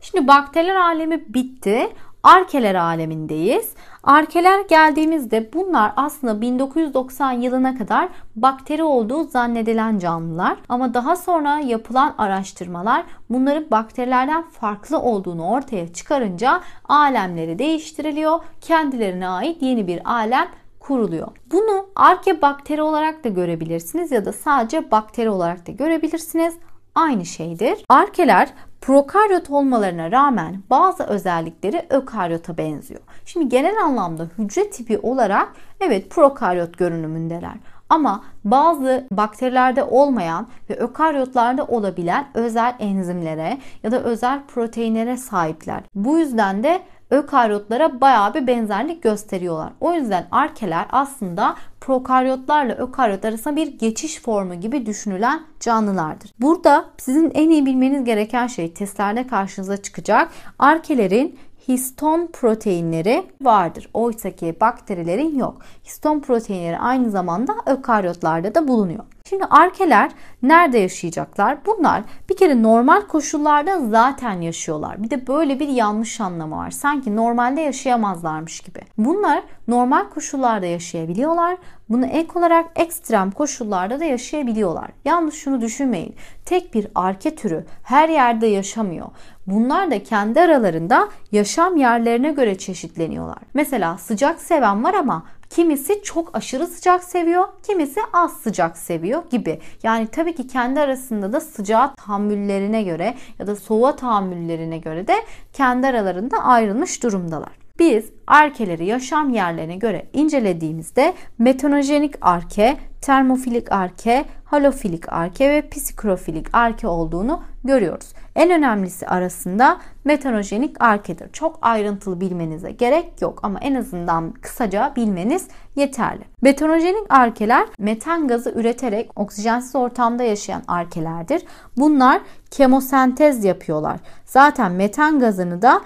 Şimdi bakteriler alemi bitti. Arkeler alemindeyiz. Arkeler geldiğimizde bunlar aslında 1990 yılına kadar bakteri olduğu zannedilen canlılar. Ama daha sonra yapılan araştırmalar bunların bakterilerden farklı olduğunu ortaya çıkarınca alemleri değiştiriliyor. Kendilerine ait yeni bir alem kuruluyor. Bunu arke bakteri olarak da görebilirsiniz ya da sadece bakteri olarak da görebilirsiniz aynı şeydir. Arkeler Prokaryot olmalarına rağmen bazı özellikleri ökaryota benziyor. Şimdi genel anlamda hücre tipi olarak evet prokaryot görünümündeler. Ama bazı bakterilerde olmayan ve ökaryotlarda olabilen özel enzimlere ya da özel proteinlere sahipler. Bu yüzden de ökaryotlara bayağı bir benzerlik gösteriyorlar. O yüzden arkeler aslında prokaryotlarla ökaryot arasında bir geçiş formu gibi düşünülen canlılardır. Burada sizin en iyi bilmeniz gereken şey testlerde karşınıza çıkacak. Arkelerin histon proteinleri vardır. Oysa ki bakterilerin yok histon proteinleri aynı zamanda ökaryotlarda da bulunuyor. Şimdi arkeler nerede yaşayacaklar? Bunlar bir kere normal koşullarda zaten yaşıyorlar. Bir de böyle bir yanlış anlamı var. Sanki normalde yaşayamazlarmış gibi. Bunlar normal koşullarda yaşayabiliyorlar. Bunu ek olarak ekstrem koşullarda da yaşayabiliyorlar. Yalnız şunu düşünmeyin. Tek bir arke türü her yerde yaşamıyor. Bunlar da kendi aralarında yaşam yerlerine göre çeşitleniyorlar. Mesela sıcak seven var ama Kimisi çok aşırı sıcak seviyor, kimisi az sıcak seviyor gibi. Yani tabii ki kendi arasında da sıcağa tahammüllerine göre ya da soğuğa tahammüllerine göre de kendi aralarında ayrılmış durumdalar. Biz arkeleri yaşam yerlerine göre incelediğimizde metanojenik arke, termofilik arke, halofilik arke ve psikrofilik arke olduğunu görüyoruz. En önemlisi arasında metanojenik arkedir. Çok ayrıntılı bilmenize gerek yok ama en azından kısaca bilmeniz yeterli. Metanojenik arkeler metan gazı üreterek oksijensiz ortamda yaşayan arkelerdir. Bunlar kemosentez yapıyorlar. Zaten metan gazını da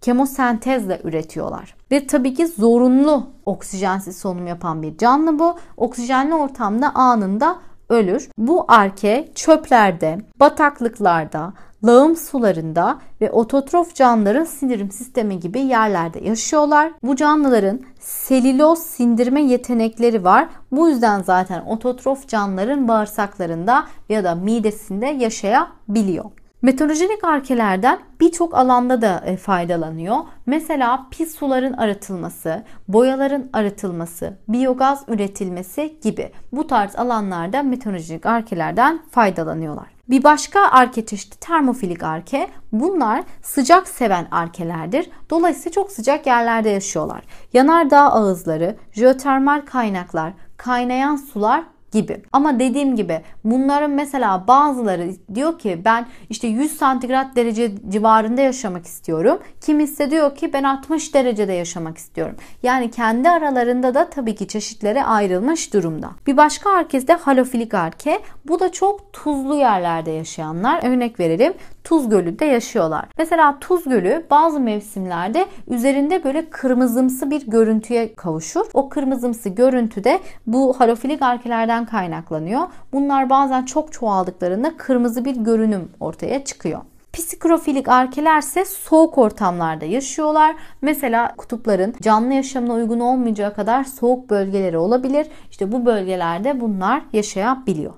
kemosentezle üretiyorlar. Ve tabii ki zorunlu oksijensiz solunum yapan bir canlı bu. Oksijenli ortamda anında ölür. Bu arke çöplerde, bataklıklarda, lağım sularında ve ototrof canlıların sindirim sistemi gibi yerlerde yaşıyorlar. Bu canlıların selüloz sindirme yetenekleri var. Bu yüzden zaten ototrof canlıların bağırsaklarında ya da midesinde yaşayabiliyor. Meteorolojik arkelerden birçok alanda da e, faydalanıyor. Mesela pis suların arıtılması, boyaların arıtılması, biyogaz üretilmesi gibi bu tarz alanlarda meteorolojik arkelerden faydalanıyorlar. Bir başka arke çeşidi termofilik arke. Bunlar sıcak seven arkelerdir. Dolayısıyla çok sıcak yerlerde yaşıyorlar. Yanardağ ağızları, jeotermal kaynaklar, kaynayan sular gibi. Ama dediğim gibi bunların mesela bazıları diyor ki ben işte 100 santigrat derece civarında yaşamak istiyorum. Kimisi diyor ki ben 60 derecede yaşamak istiyorum. Yani kendi aralarında da tabii ki çeşitlere ayrılmış durumda. Bir başka arke de halofilik arke. Bu da çok tuzlu yerlerde yaşayanlar. Örnek verelim. Tuz Gölü'de yaşıyorlar. Mesela Tuz Gölü bazı mevsimlerde üzerinde böyle kırmızımsı bir görüntüye kavuşur. O kırmızımsı görüntü de bu harofilik arkelerden kaynaklanıyor. Bunlar bazen çok çoğaldıklarında kırmızı bir görünüm ortaya çıkıyor. Psikrofilik arkeler ise soğuk ortamlarda yaşıyorlar. Mesela kutupların canlı yaşamına uygun olmayacağı kadar soğuk bölgeleri olabilir. İşte bu bölgelerde bunlar yaşayabiliyor.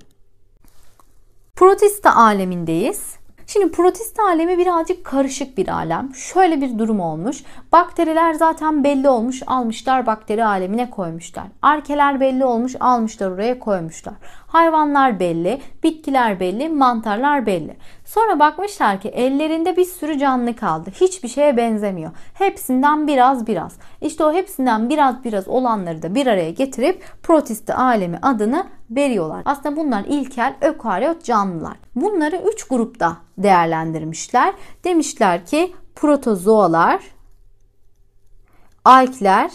Protista alemindeyiz. Şimdi protist alemi birazcık karışık bir alem. Şöyle bir durum olmuş. Bakteriler zaten belli olmuş almışlar bakteri alemine koymuşlar. Arkeler belli olmuş almışlar oraya koymuşlar. Hayvanlar belli, bitkiler belli, mantarlar belli. Sonra bakmışlar ki ellerinde bir sürü canlı kaldı. Hiçbir şeye benzemiyor. Hepsinden biraz biraz. İşte o hepsinden biraz biraz olanları da bir araya getirip protiste alemi adını veriyorlar. Aslında bunlar ilkel ökaryot canlılar. Bunları 3 grupta değerlendirmişler. Demişler ki protozoalar, alkler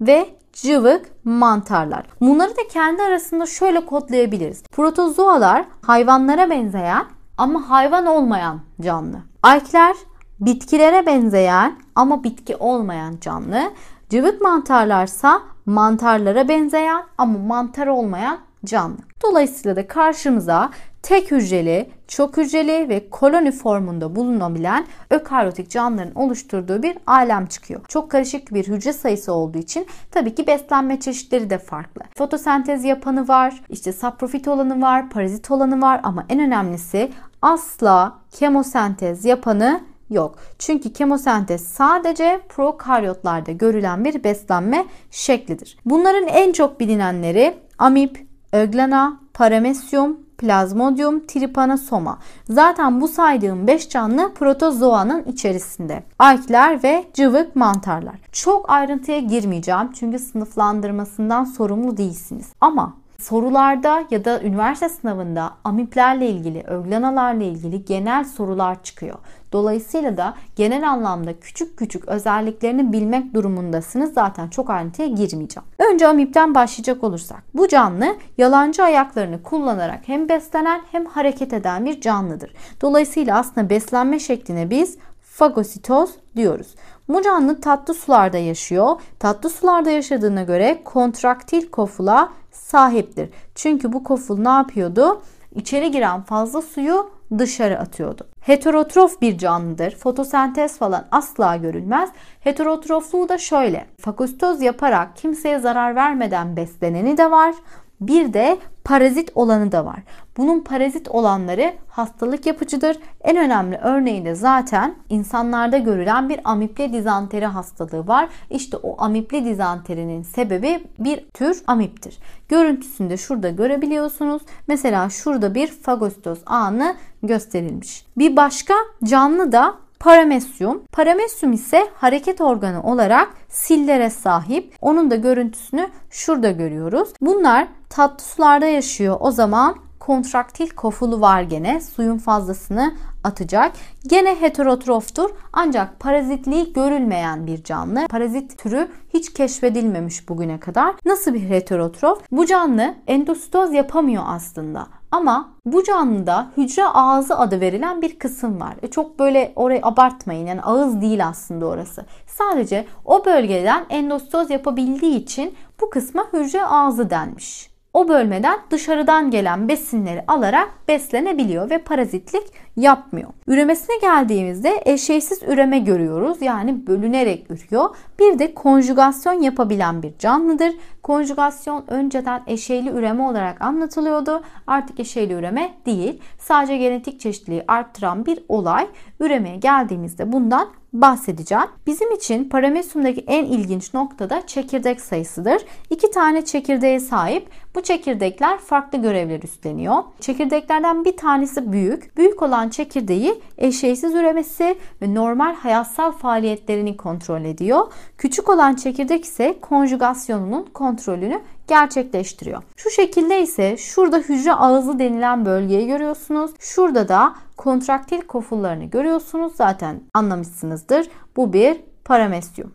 ve cıvık mantarlar. Bunları da kendi arasında şöyle kodlayabiliriz. Protozoalar hayvanlara benzeyen ama hayvan olmayan canlı. Alkler bitkilere benzeyen ama bitki olmayan canlı. Cıvık mantarlarsa mantarlara benzeyen ama mantar olmayan canlı. Dolayısıyla da karşımıza tek hücreli, çok hücreli ve koloni formunda bulunabilen ökaryotik canlıların oluşturduğu bir alem çıkıyor. Çok karışık bir hücre sayısı olduğu için tabii ki beslenme çeşitleri de farklı. Fotosentez yapanı var, işte saprofit olanı var, parazit olanı var ama en önemlisi asla kemosentez yapanı yok. Çünkü kemosentez sadece prokaryotlarda görülen bir beslenme şeklidir. Bunların en çok bilinenleri amip, öglena, paramesyum, plazmodium, trypanosoma. Zaten bu saydığım 5 canlı protozoanın içerisinde. Alkler ve cıvık mantarlar. Çok ayrıntıya girmeyeceğim çünkü sınıflandırmasından sorumlu değilsiniz. Ama sorularda ya da üniversite sınavında amiplerle ilgili, örglanalarla ilgili genel sorular çıkıyor. Dolayısıyla da genel anlamda küçük küçük özelliklerini bilmek durumundasınız. Zaten çok ayrıntıya girmeyeceğim. Önce amipten başlayacak olursak. Bu canlı yalancı ayaklarını kullanarak hem beslenen hem hareket eden bir canlıdır. Dolayısıyla aslında beslenme şekline biz fagositoz diyoruz. Bu canlı tatlı sularda yaşıyor. Tatlı sularda yaşadığına göre kontraktil kofula sahiptir. Çünkü bu koful ne yapıyordu? İçeri giren fazla suyu dışarı atıyordu. Heterotrof bir canlıdır. Fotosentez falan asla görülmez. Heterotrofluğu da şöyle. Fakustöz yaparak kimseye zarar vermeden besleneni de var. Bir de parazit olanı da var. Bunun parazit olanları hastalık yapıcıdır. En önemli örneği de zaten insanlarda görülen bir amipli dizanteri hastalığı var. İşte o amipli dizanterinin sebebi bir tür amiptir. Görüntüsünde şurada görebiliyorsunuz. Mesela şurada bir fagositoz anı gösterilmiş. Bir başka canlı da Paramesyum. Paramesyum ise hareket organı olarak sillere sahip. Onun da görüntüsünü şurada görüyoruz. Bunlar tatlı sularda yaşıyor. O zaman kontraktil kofulu var gene. Suyun fazlasını atacak. Gene heterotroftur ancak parazitliği görülmeyen bir canlı. Parazit türü hiç keşfedilmemiş bugüne kadar. Nasıl bir heterotrof? Bu canlı endositoz yapamıyor aslında. Ama bu canlıda hücre ağzı adı verilen bir kısım var. E çok böyle orayı abartmayın. Yani ağız değil aslında orası. Sadece o bölgeden endositoz yapabildiği için bu kısma hücre ağzı denmiş o bölmeden dışarıdan gelen besinleri alarak beslenebiliyor ve parazitlik yapmıyor. Üremesine geldiğimizde eşeysiz üreme görüyoruz. Yani bölünerek ürüyor. Bir de konjugasyon yapabilen bir canlıdır. Konjugasyon önceden eşeyli üreme olarak anlatılıyordu. Artık eşeyli üreme değil. Sadece genetik çeşitliliği arttıran bir olay. Üremeye geldiğimizde bundan bahsedeceğim. Bizim için paramesumdaki en ilginç nokta da çekirdek sayısıdır. İki tane çekirdeğe sahip. Bu çekirdekler farklı görevler üstleniyor. Çekirdeklerden bir tanesi büyük. Büyük olan olan çekirdeği eşeğsiz üremesi ve normal hayatsal faaliyetlerini kontrol ediyor. Küçük olan çekirdek ise konjugasyonunun kontrolünü gerçekleştiriyor. Şu şekilde ise şurada hücre ağzı denilen bölgeyi görüyorsunuz. Şurada da kontraktil kofullarını görüyorsunuz. Zaten anlamışsınızdır. Bu bir paramesyum.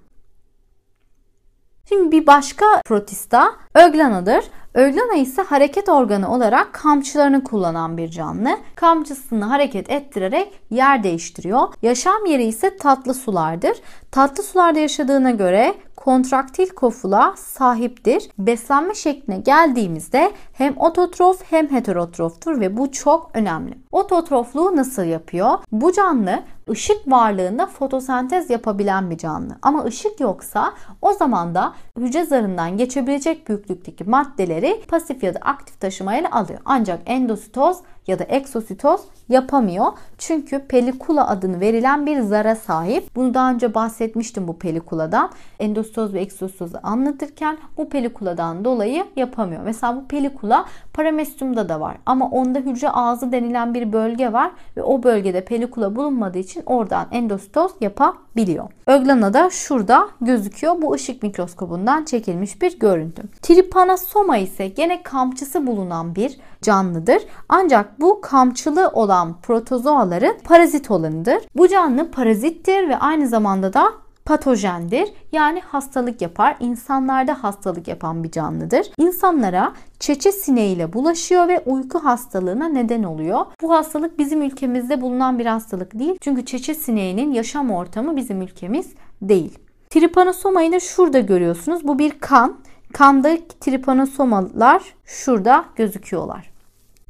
Şimdi bir başka protista öglanadır. Öğlana ise hareket organı olarak kamçılarını kullanan bir canlı. Kamçısını hareket ettirerek yer değiştiriyor. Yaşam yeri ise tatlı sulardır. Tatlı sularda yaşadığına göre kontraktil kofula sahiptir. Beslenme şekline geldiğimizde hem ototrof hem heterotroftur ve bu çok önemli. Ototrofluğu nasıl yapıyor? Bu canlı ışık varlığında fotosentez yapabilen bir canlı. Ama ışık yoksa o zaman da hücre zarından geçebilecek büyüklükteki maddeleri pasif ya da aktif taşımayla alıyor. Ancak endositoz ya da eksositoz yapamıyor. Çünkü pelikula adını verilen bir zara sahip. Bunu daha önce bahsetmiştim bu pelikuladan. Endositoz ve eksositozu anlatırken bu pelikuladan dolayı yapamıyor. Mesela bu pelikula paramestiumda da var ama onda hücre ağzı denilen bir bölge var ve o bölgede pelikula bulunmadığı için oradan endositoz yapabiliyor. Öglana da şurada gözüküyor. Bu ışık mikroskobunun tarafından çekilmiş bir görüntü. Trypanosoma ise gene kamçısı bulunan bir canlıdır. Ancak bu kamçılı olan protozoaların parazit olanıdır. Bu canlı parazittir ve aynı zamanda da patojendir. Yani hastalık yapar. İnsanlarda hastalık yapan bir canlıdır. İnsanlara çeçe sineğiyle bulaşıyor ve uyku hastalığına neden oluyor. Bu hastalık bizim ülkemizde bulunan bir hastalık değil. Çünkü çeçe sineğinin yaşam ortamı bizim ülkemiz değil. Tripanosomayı da şurada görüyorsunuz. Bu bir kan. Kanda tripanosomalar şurada gözüküyorlar.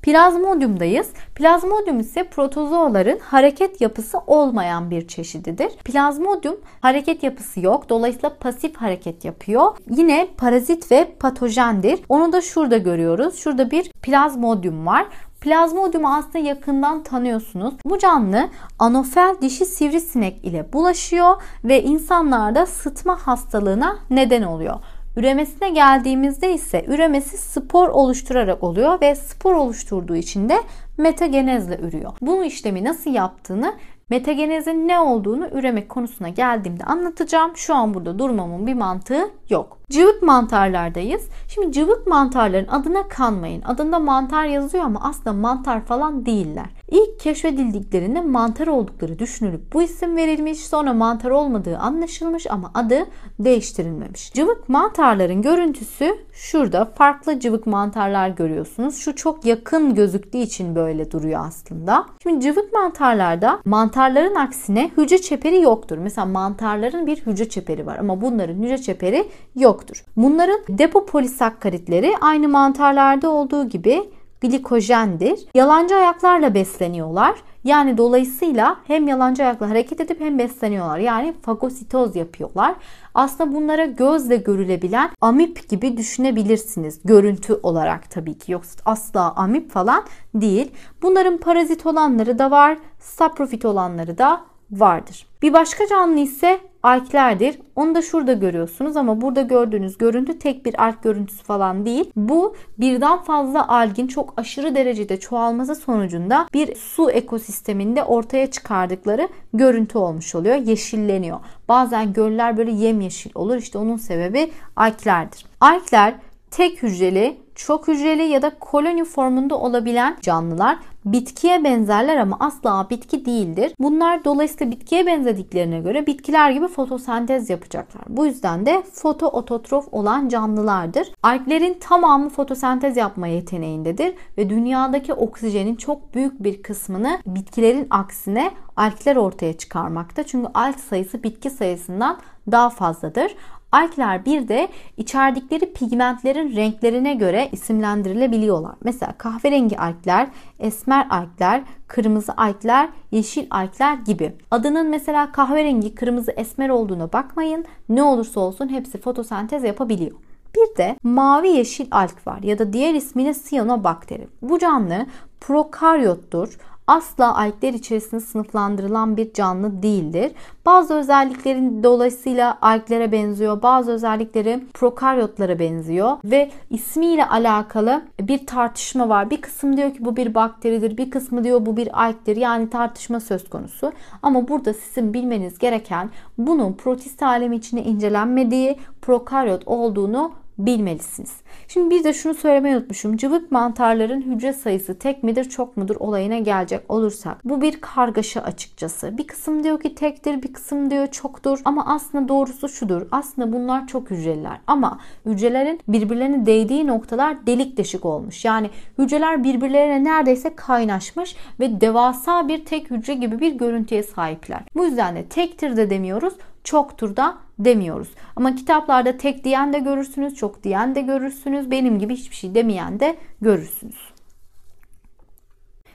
Plazmodiumdayız. Plazmodium ise protozoaların hareket yapısı olmayan bir çeşididir. Plazmodium hareket yapısı yok. Dolayısıyla pasif hareket yapıyor. Yine parazit ve patojendir. Onu da şurada görüyoruz. Şurada bir plazmodium var. Plazmodium aslında yakından tanıyorsunuz. Bu canlı anofel dişi sivrisinek ile bulaşıyor ve insanlarda sıtma hastalığına neden oluyor. Üremesine geldiğimizde ise üremesi spor oluşturarak oluyor ve spor oluşturduğu için de metagenezle ürüyor. Bunun işlemi nasıl yaptığını metagenezin ne olduğunu üremek konusuna geldiğimde anlatacağım. Şu an burada durmamın bir mantığı yok. Cıvık mantarlardayız. Şimdi cıvık mantarların adına kanmayın. Adında mantar yazıyor ama aslında mantar falan değiller. İlk keşfedildiklerinde mantar oldukları düşünülüp bu isim verilmiş. Sonra mantar olmadığı anlaşılmış ama adı değiştirilmemiş. Cıvık mantarların görüntüsü şurada. Farklı cıvık mantarlar görüyorsunuz. Şu çok yakın gözüktüğü için böyle duruyor aslında. Şimdi cıvık mantarlarda mantarların aksine hücre çeperi yoktur. Mesela mantarların bir hücre çeperi var ama bunların hücre çeperi yoktur. Bunların depo polisakkaritleri aynı mantarlarda olduğu gibi glikojendir. Yalancı ayaklarla besleniyorlar. Yani dolayısıyla hem yalancı ayakla hareket edip hem besleniyorlar. Yani fagositoz yapıyorlar. Aslında bunlara gözle görülebilen amip gibi düşünebilirsiniz. Görüntü olarak tabii ki. Yoksa asla amip falan değil. Bunların parazit olanları da var. Saprofit olanları da vardır. Bir başka canlı ise arklerdir. Onu da şurada görüyorsunuz ama burada gördüğünüz görüntü tek bir ark görüntüsü falan değil. Bu birden fazla algin çok aşırı derecede çoğalması sonucunda bir su ekosisteminde ortaya çıkardıkları görüntü olmuş oluyor. Yeşilleniyor. Bazen göller böyle yemyeşil olur. İşte onun sebebi alglerdir. Algler tek hücreli, çok hücreli ya da koloni formunda olabilen canlılar bitkiye benzerler ama asla bitki değildir. Bunlar dolayısıyla bitkiye benzediklerine göre bitkiler gibi fotosentez yapacaklar. Bu yüzden de fotoototrof olan canlılardır. Alplerin tamamı fotosentez yapma yeteneğindedir ve dünyadaki oksijenin çok büyük bir kısmını bitkilerin aksine alkler ortaya çıkarmakta. Çünkü alk sayısı bitki sayısından daha fazladır. Alkler bir de içerdikleri pigmentlerin renklerine göre isimlendirilebiliyorlar. Mesela kahverengi alkler, esmer alkler, kırmızı alkler, yeşil alkler gibi. Adının mesela kahverengi, kırmızı, esmer olduğuna bakmayın. Ne olursa olsun hepsi fotosentez yapabiliyor. Bir de mavi yeşil alg var ya da diğer ismiyle siyanobakteri. Bu canlı prokaryottur asla alkler içerisinde sınıflandırılan bir canlı değildir. Bazı özelliklerin dolayısıyla alklere benziyor, bazı özellikleri prokaryotlara benziyor ve ismiyle alakalı bir tartışma var. Bir kısım diyor ki bu bir bakteridir, bir kısmı diyor bu bir alktir. Yani tartışma söz konusu. Ama burada sizin bilmeniz gereken bunun protist alemi içinde incelenmediği prokaryot olduğunu bilmelisiniz. Şimdi bir de şunu söylemeyi unutmuşum. Cıvık mantarların hücre sayısı tek midir çok mudur olayına gelecek olursak. Bu bir kargaşa açıkçası. Bir kısım diyor ki tektir bir kısım diyor çoktur. Ama aslında doğrusu şudur. Aslında bunlar çok hücreler. Ama hücrelerin birbirlerine değdiği noktalar delik deşik olmuş. Yani hücreler birbirlerine neredeyse kaynaşmış ve devasa bir tek hücre gibi bir görüntüye sahipler. Bu yüzden de tektir de demiyoruz çoktur da demiyoruz. Ama kitaplarda tek diyen de görürsünüz, çok diyen de görürsünüz, benim gibi hiçbir şey demeyen de görürsünüz.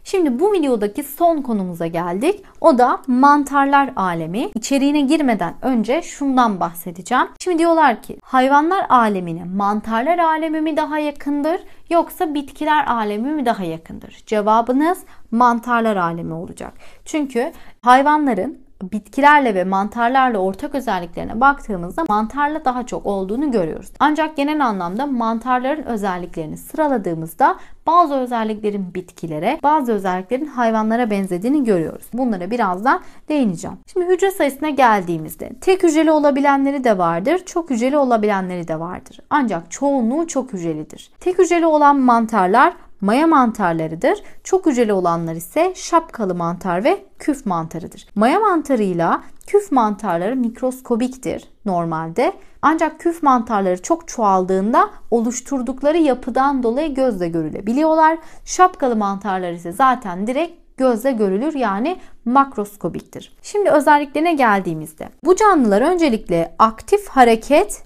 Şimdi bu videodaki son konumuza geldik. O da mantarlar alemi. İçeriğine girmeden önce şundan bahsedeceğim. Şimdi diyorlar ki hayvanlar alemine mantarlar alemi mi daha yakındır yoksa bitkiler alemi mi daha yakındır? Cevabınız mantarlar alemi olacak. Çünkü hayvanların bitkilerle ve mantarlarla ortak özelliklerine baktığımızda mantarla daha çok olduğunu görüyoruz. Ancak genel anlamda mantarların özelliklerini sıraladığımızda bazı özelliklerin bitkilere, bazı özelliklerin hayvanlara benzediğini görüyoruz. Bunlara birazdan değineceğim. Şimdi hücre sayısına geldiğimizde tek hücreli olabilenleri de vardır, çok hücreli olabilenleri de vardır. Ancak çoğunluğu çok hücrelidir. Tek hücreli olan mantarlar maya mantarlarıdır. Çok hücreli olanlar ise şapkalı mantar ve küf mantarıdır. Maya mantarıyla küf mantarları mikroskobiktir normalde. Ancak küf mantarları çok çoğaldığında oluşturdukları yapıdan dolayı gözle görülebiliyorlar. Şapkalı mantarlar ise zaten direkt gözle görülür yani makroskobiktir. Şimdi özelliklerine geldiğimizde bu canlılar öncelikle aktif hareket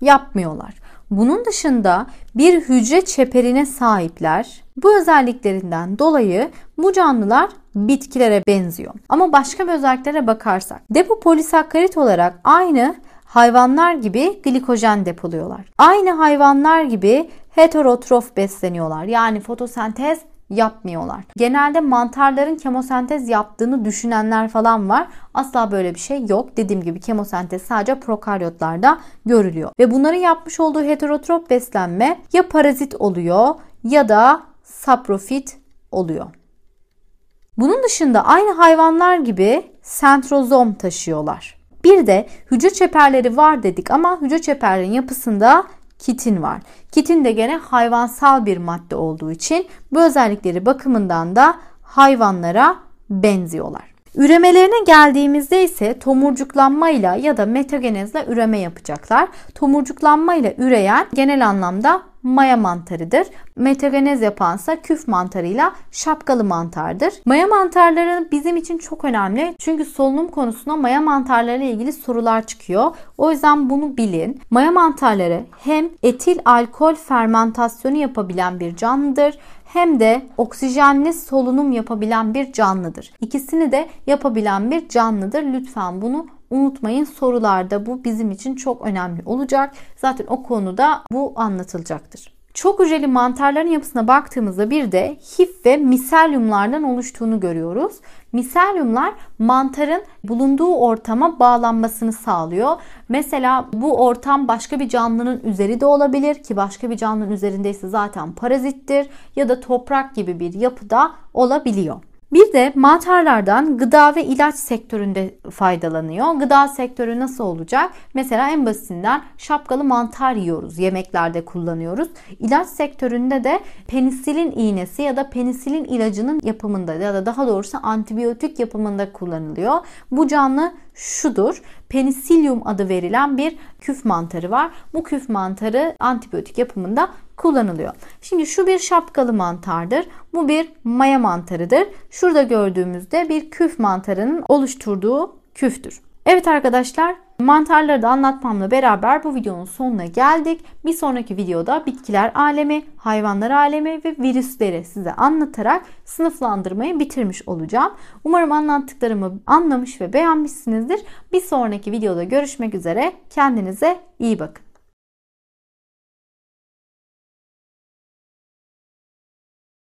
yapmıyorlar. Bunun dışında bir hücre çeperine sahipler. Bu özelliklerinden dolayı bu canlılar bitkilere benziyor. Ama başka bir özelliklere bakarsak depo polisakkarit olarak aynı hayvanlar gibi glikojen depoluyorlar. Aynı hayvanlar gibi heterotrof besleniyorlar. Yani fotosentez yapmıyorlar. Genelde mantarların kemosentez yaptığını düşünenler falan var. Asla böyle bir şey yok. Dediğim gibi kemosentez sadece prokaryotlarda görülüyor. Ve bunların yapmış olduğu heterotrop beslenme ya parazit oluyor ya da saprofit oluyor. Bunun dışında aynı hayvanlar gibi sentrozom taşıyorlar. Bir de hücre çeperleri var dedik ama hücre çeperlerin yapısında kitin var. Kitin de gene hayvansal bir madde olduğu için bu özellikleri bakımından da hayvanlara benziyorlar. Üremelerine geldiğimizde ise tomurcuklanmayla ya da metagenezle üreme yapacaklar. Tomurcuklanmayla üreyen genel anlamda maya mantarıdır. Metagenez yapansa küf mantarıyla şapkalı mantardır. Maya mantarları bizim için çok önemli. Çünkü solunum konusunda maya mantarları ile ilgili sorular çıkıyor. O yüzden bunu bilin. Maya mantarları hem etil alkol fermentasyonu yapabilen bir canlıdır hem de oksijenli solunum yapabilen bir canlıdır. İkisini de yapabilen bir canlıdır. Lütfen bunu unutmayın sorularda bu bizim için çok önemli olacak. Zaten o konuda bu anlatılacaktır. Çok hücreli mantarların yapısına baktığımızda bir de hif ve miselyumlardan oluştuğunu görüyoruz. Miselyumlar mantarın bulunduğu ortama bağlanmasını sağlıyor. Mesela bu ortam başka bir canlının üzeri de olabilir ki başka bir canlının üzerindeyse zaten parazittir ya da toprak gibi bir yapıda olabiliyor. Bir de mantarlardan gıda ve ilaç sektöründe faydalanıyor. Gıda sektörü nasıl olacak? Mesela en basitinden şapkalı mantar yiyoruz. Yemeklerde kullanıyoruz. İlaç sektöründe de penisilin iğnesi ya da penisilin ilacının yapımında ya da daha doğrusu antibiyotik yapımında kullanılıyor. Bu canlı şudur. Penisilyum adı verilen bir küf mantarı var. Bu küf mantarı antibiyotik yapımında kullanılıyor. Şimdi şu bir şapkalı mantardır. Bu bir maya mantarıdır. Şurada gördüğümüzde bir küf mantarının oluşturduğu küftür. Evet arkadaşlar mantarları da anlatmamla beraber bu videonun sonuna geldik. Bir sonraki videoda bitkiler alemi, hayvanlar alemi ve virüsleri size anlatarak sınıflandırmayı bitirmiş olacağım. Umarım anlattıklarımı anlamış ve beğenmişsinizdir. Bir sonraki videoda görüşmek üzere. Kendinize iyi bakın.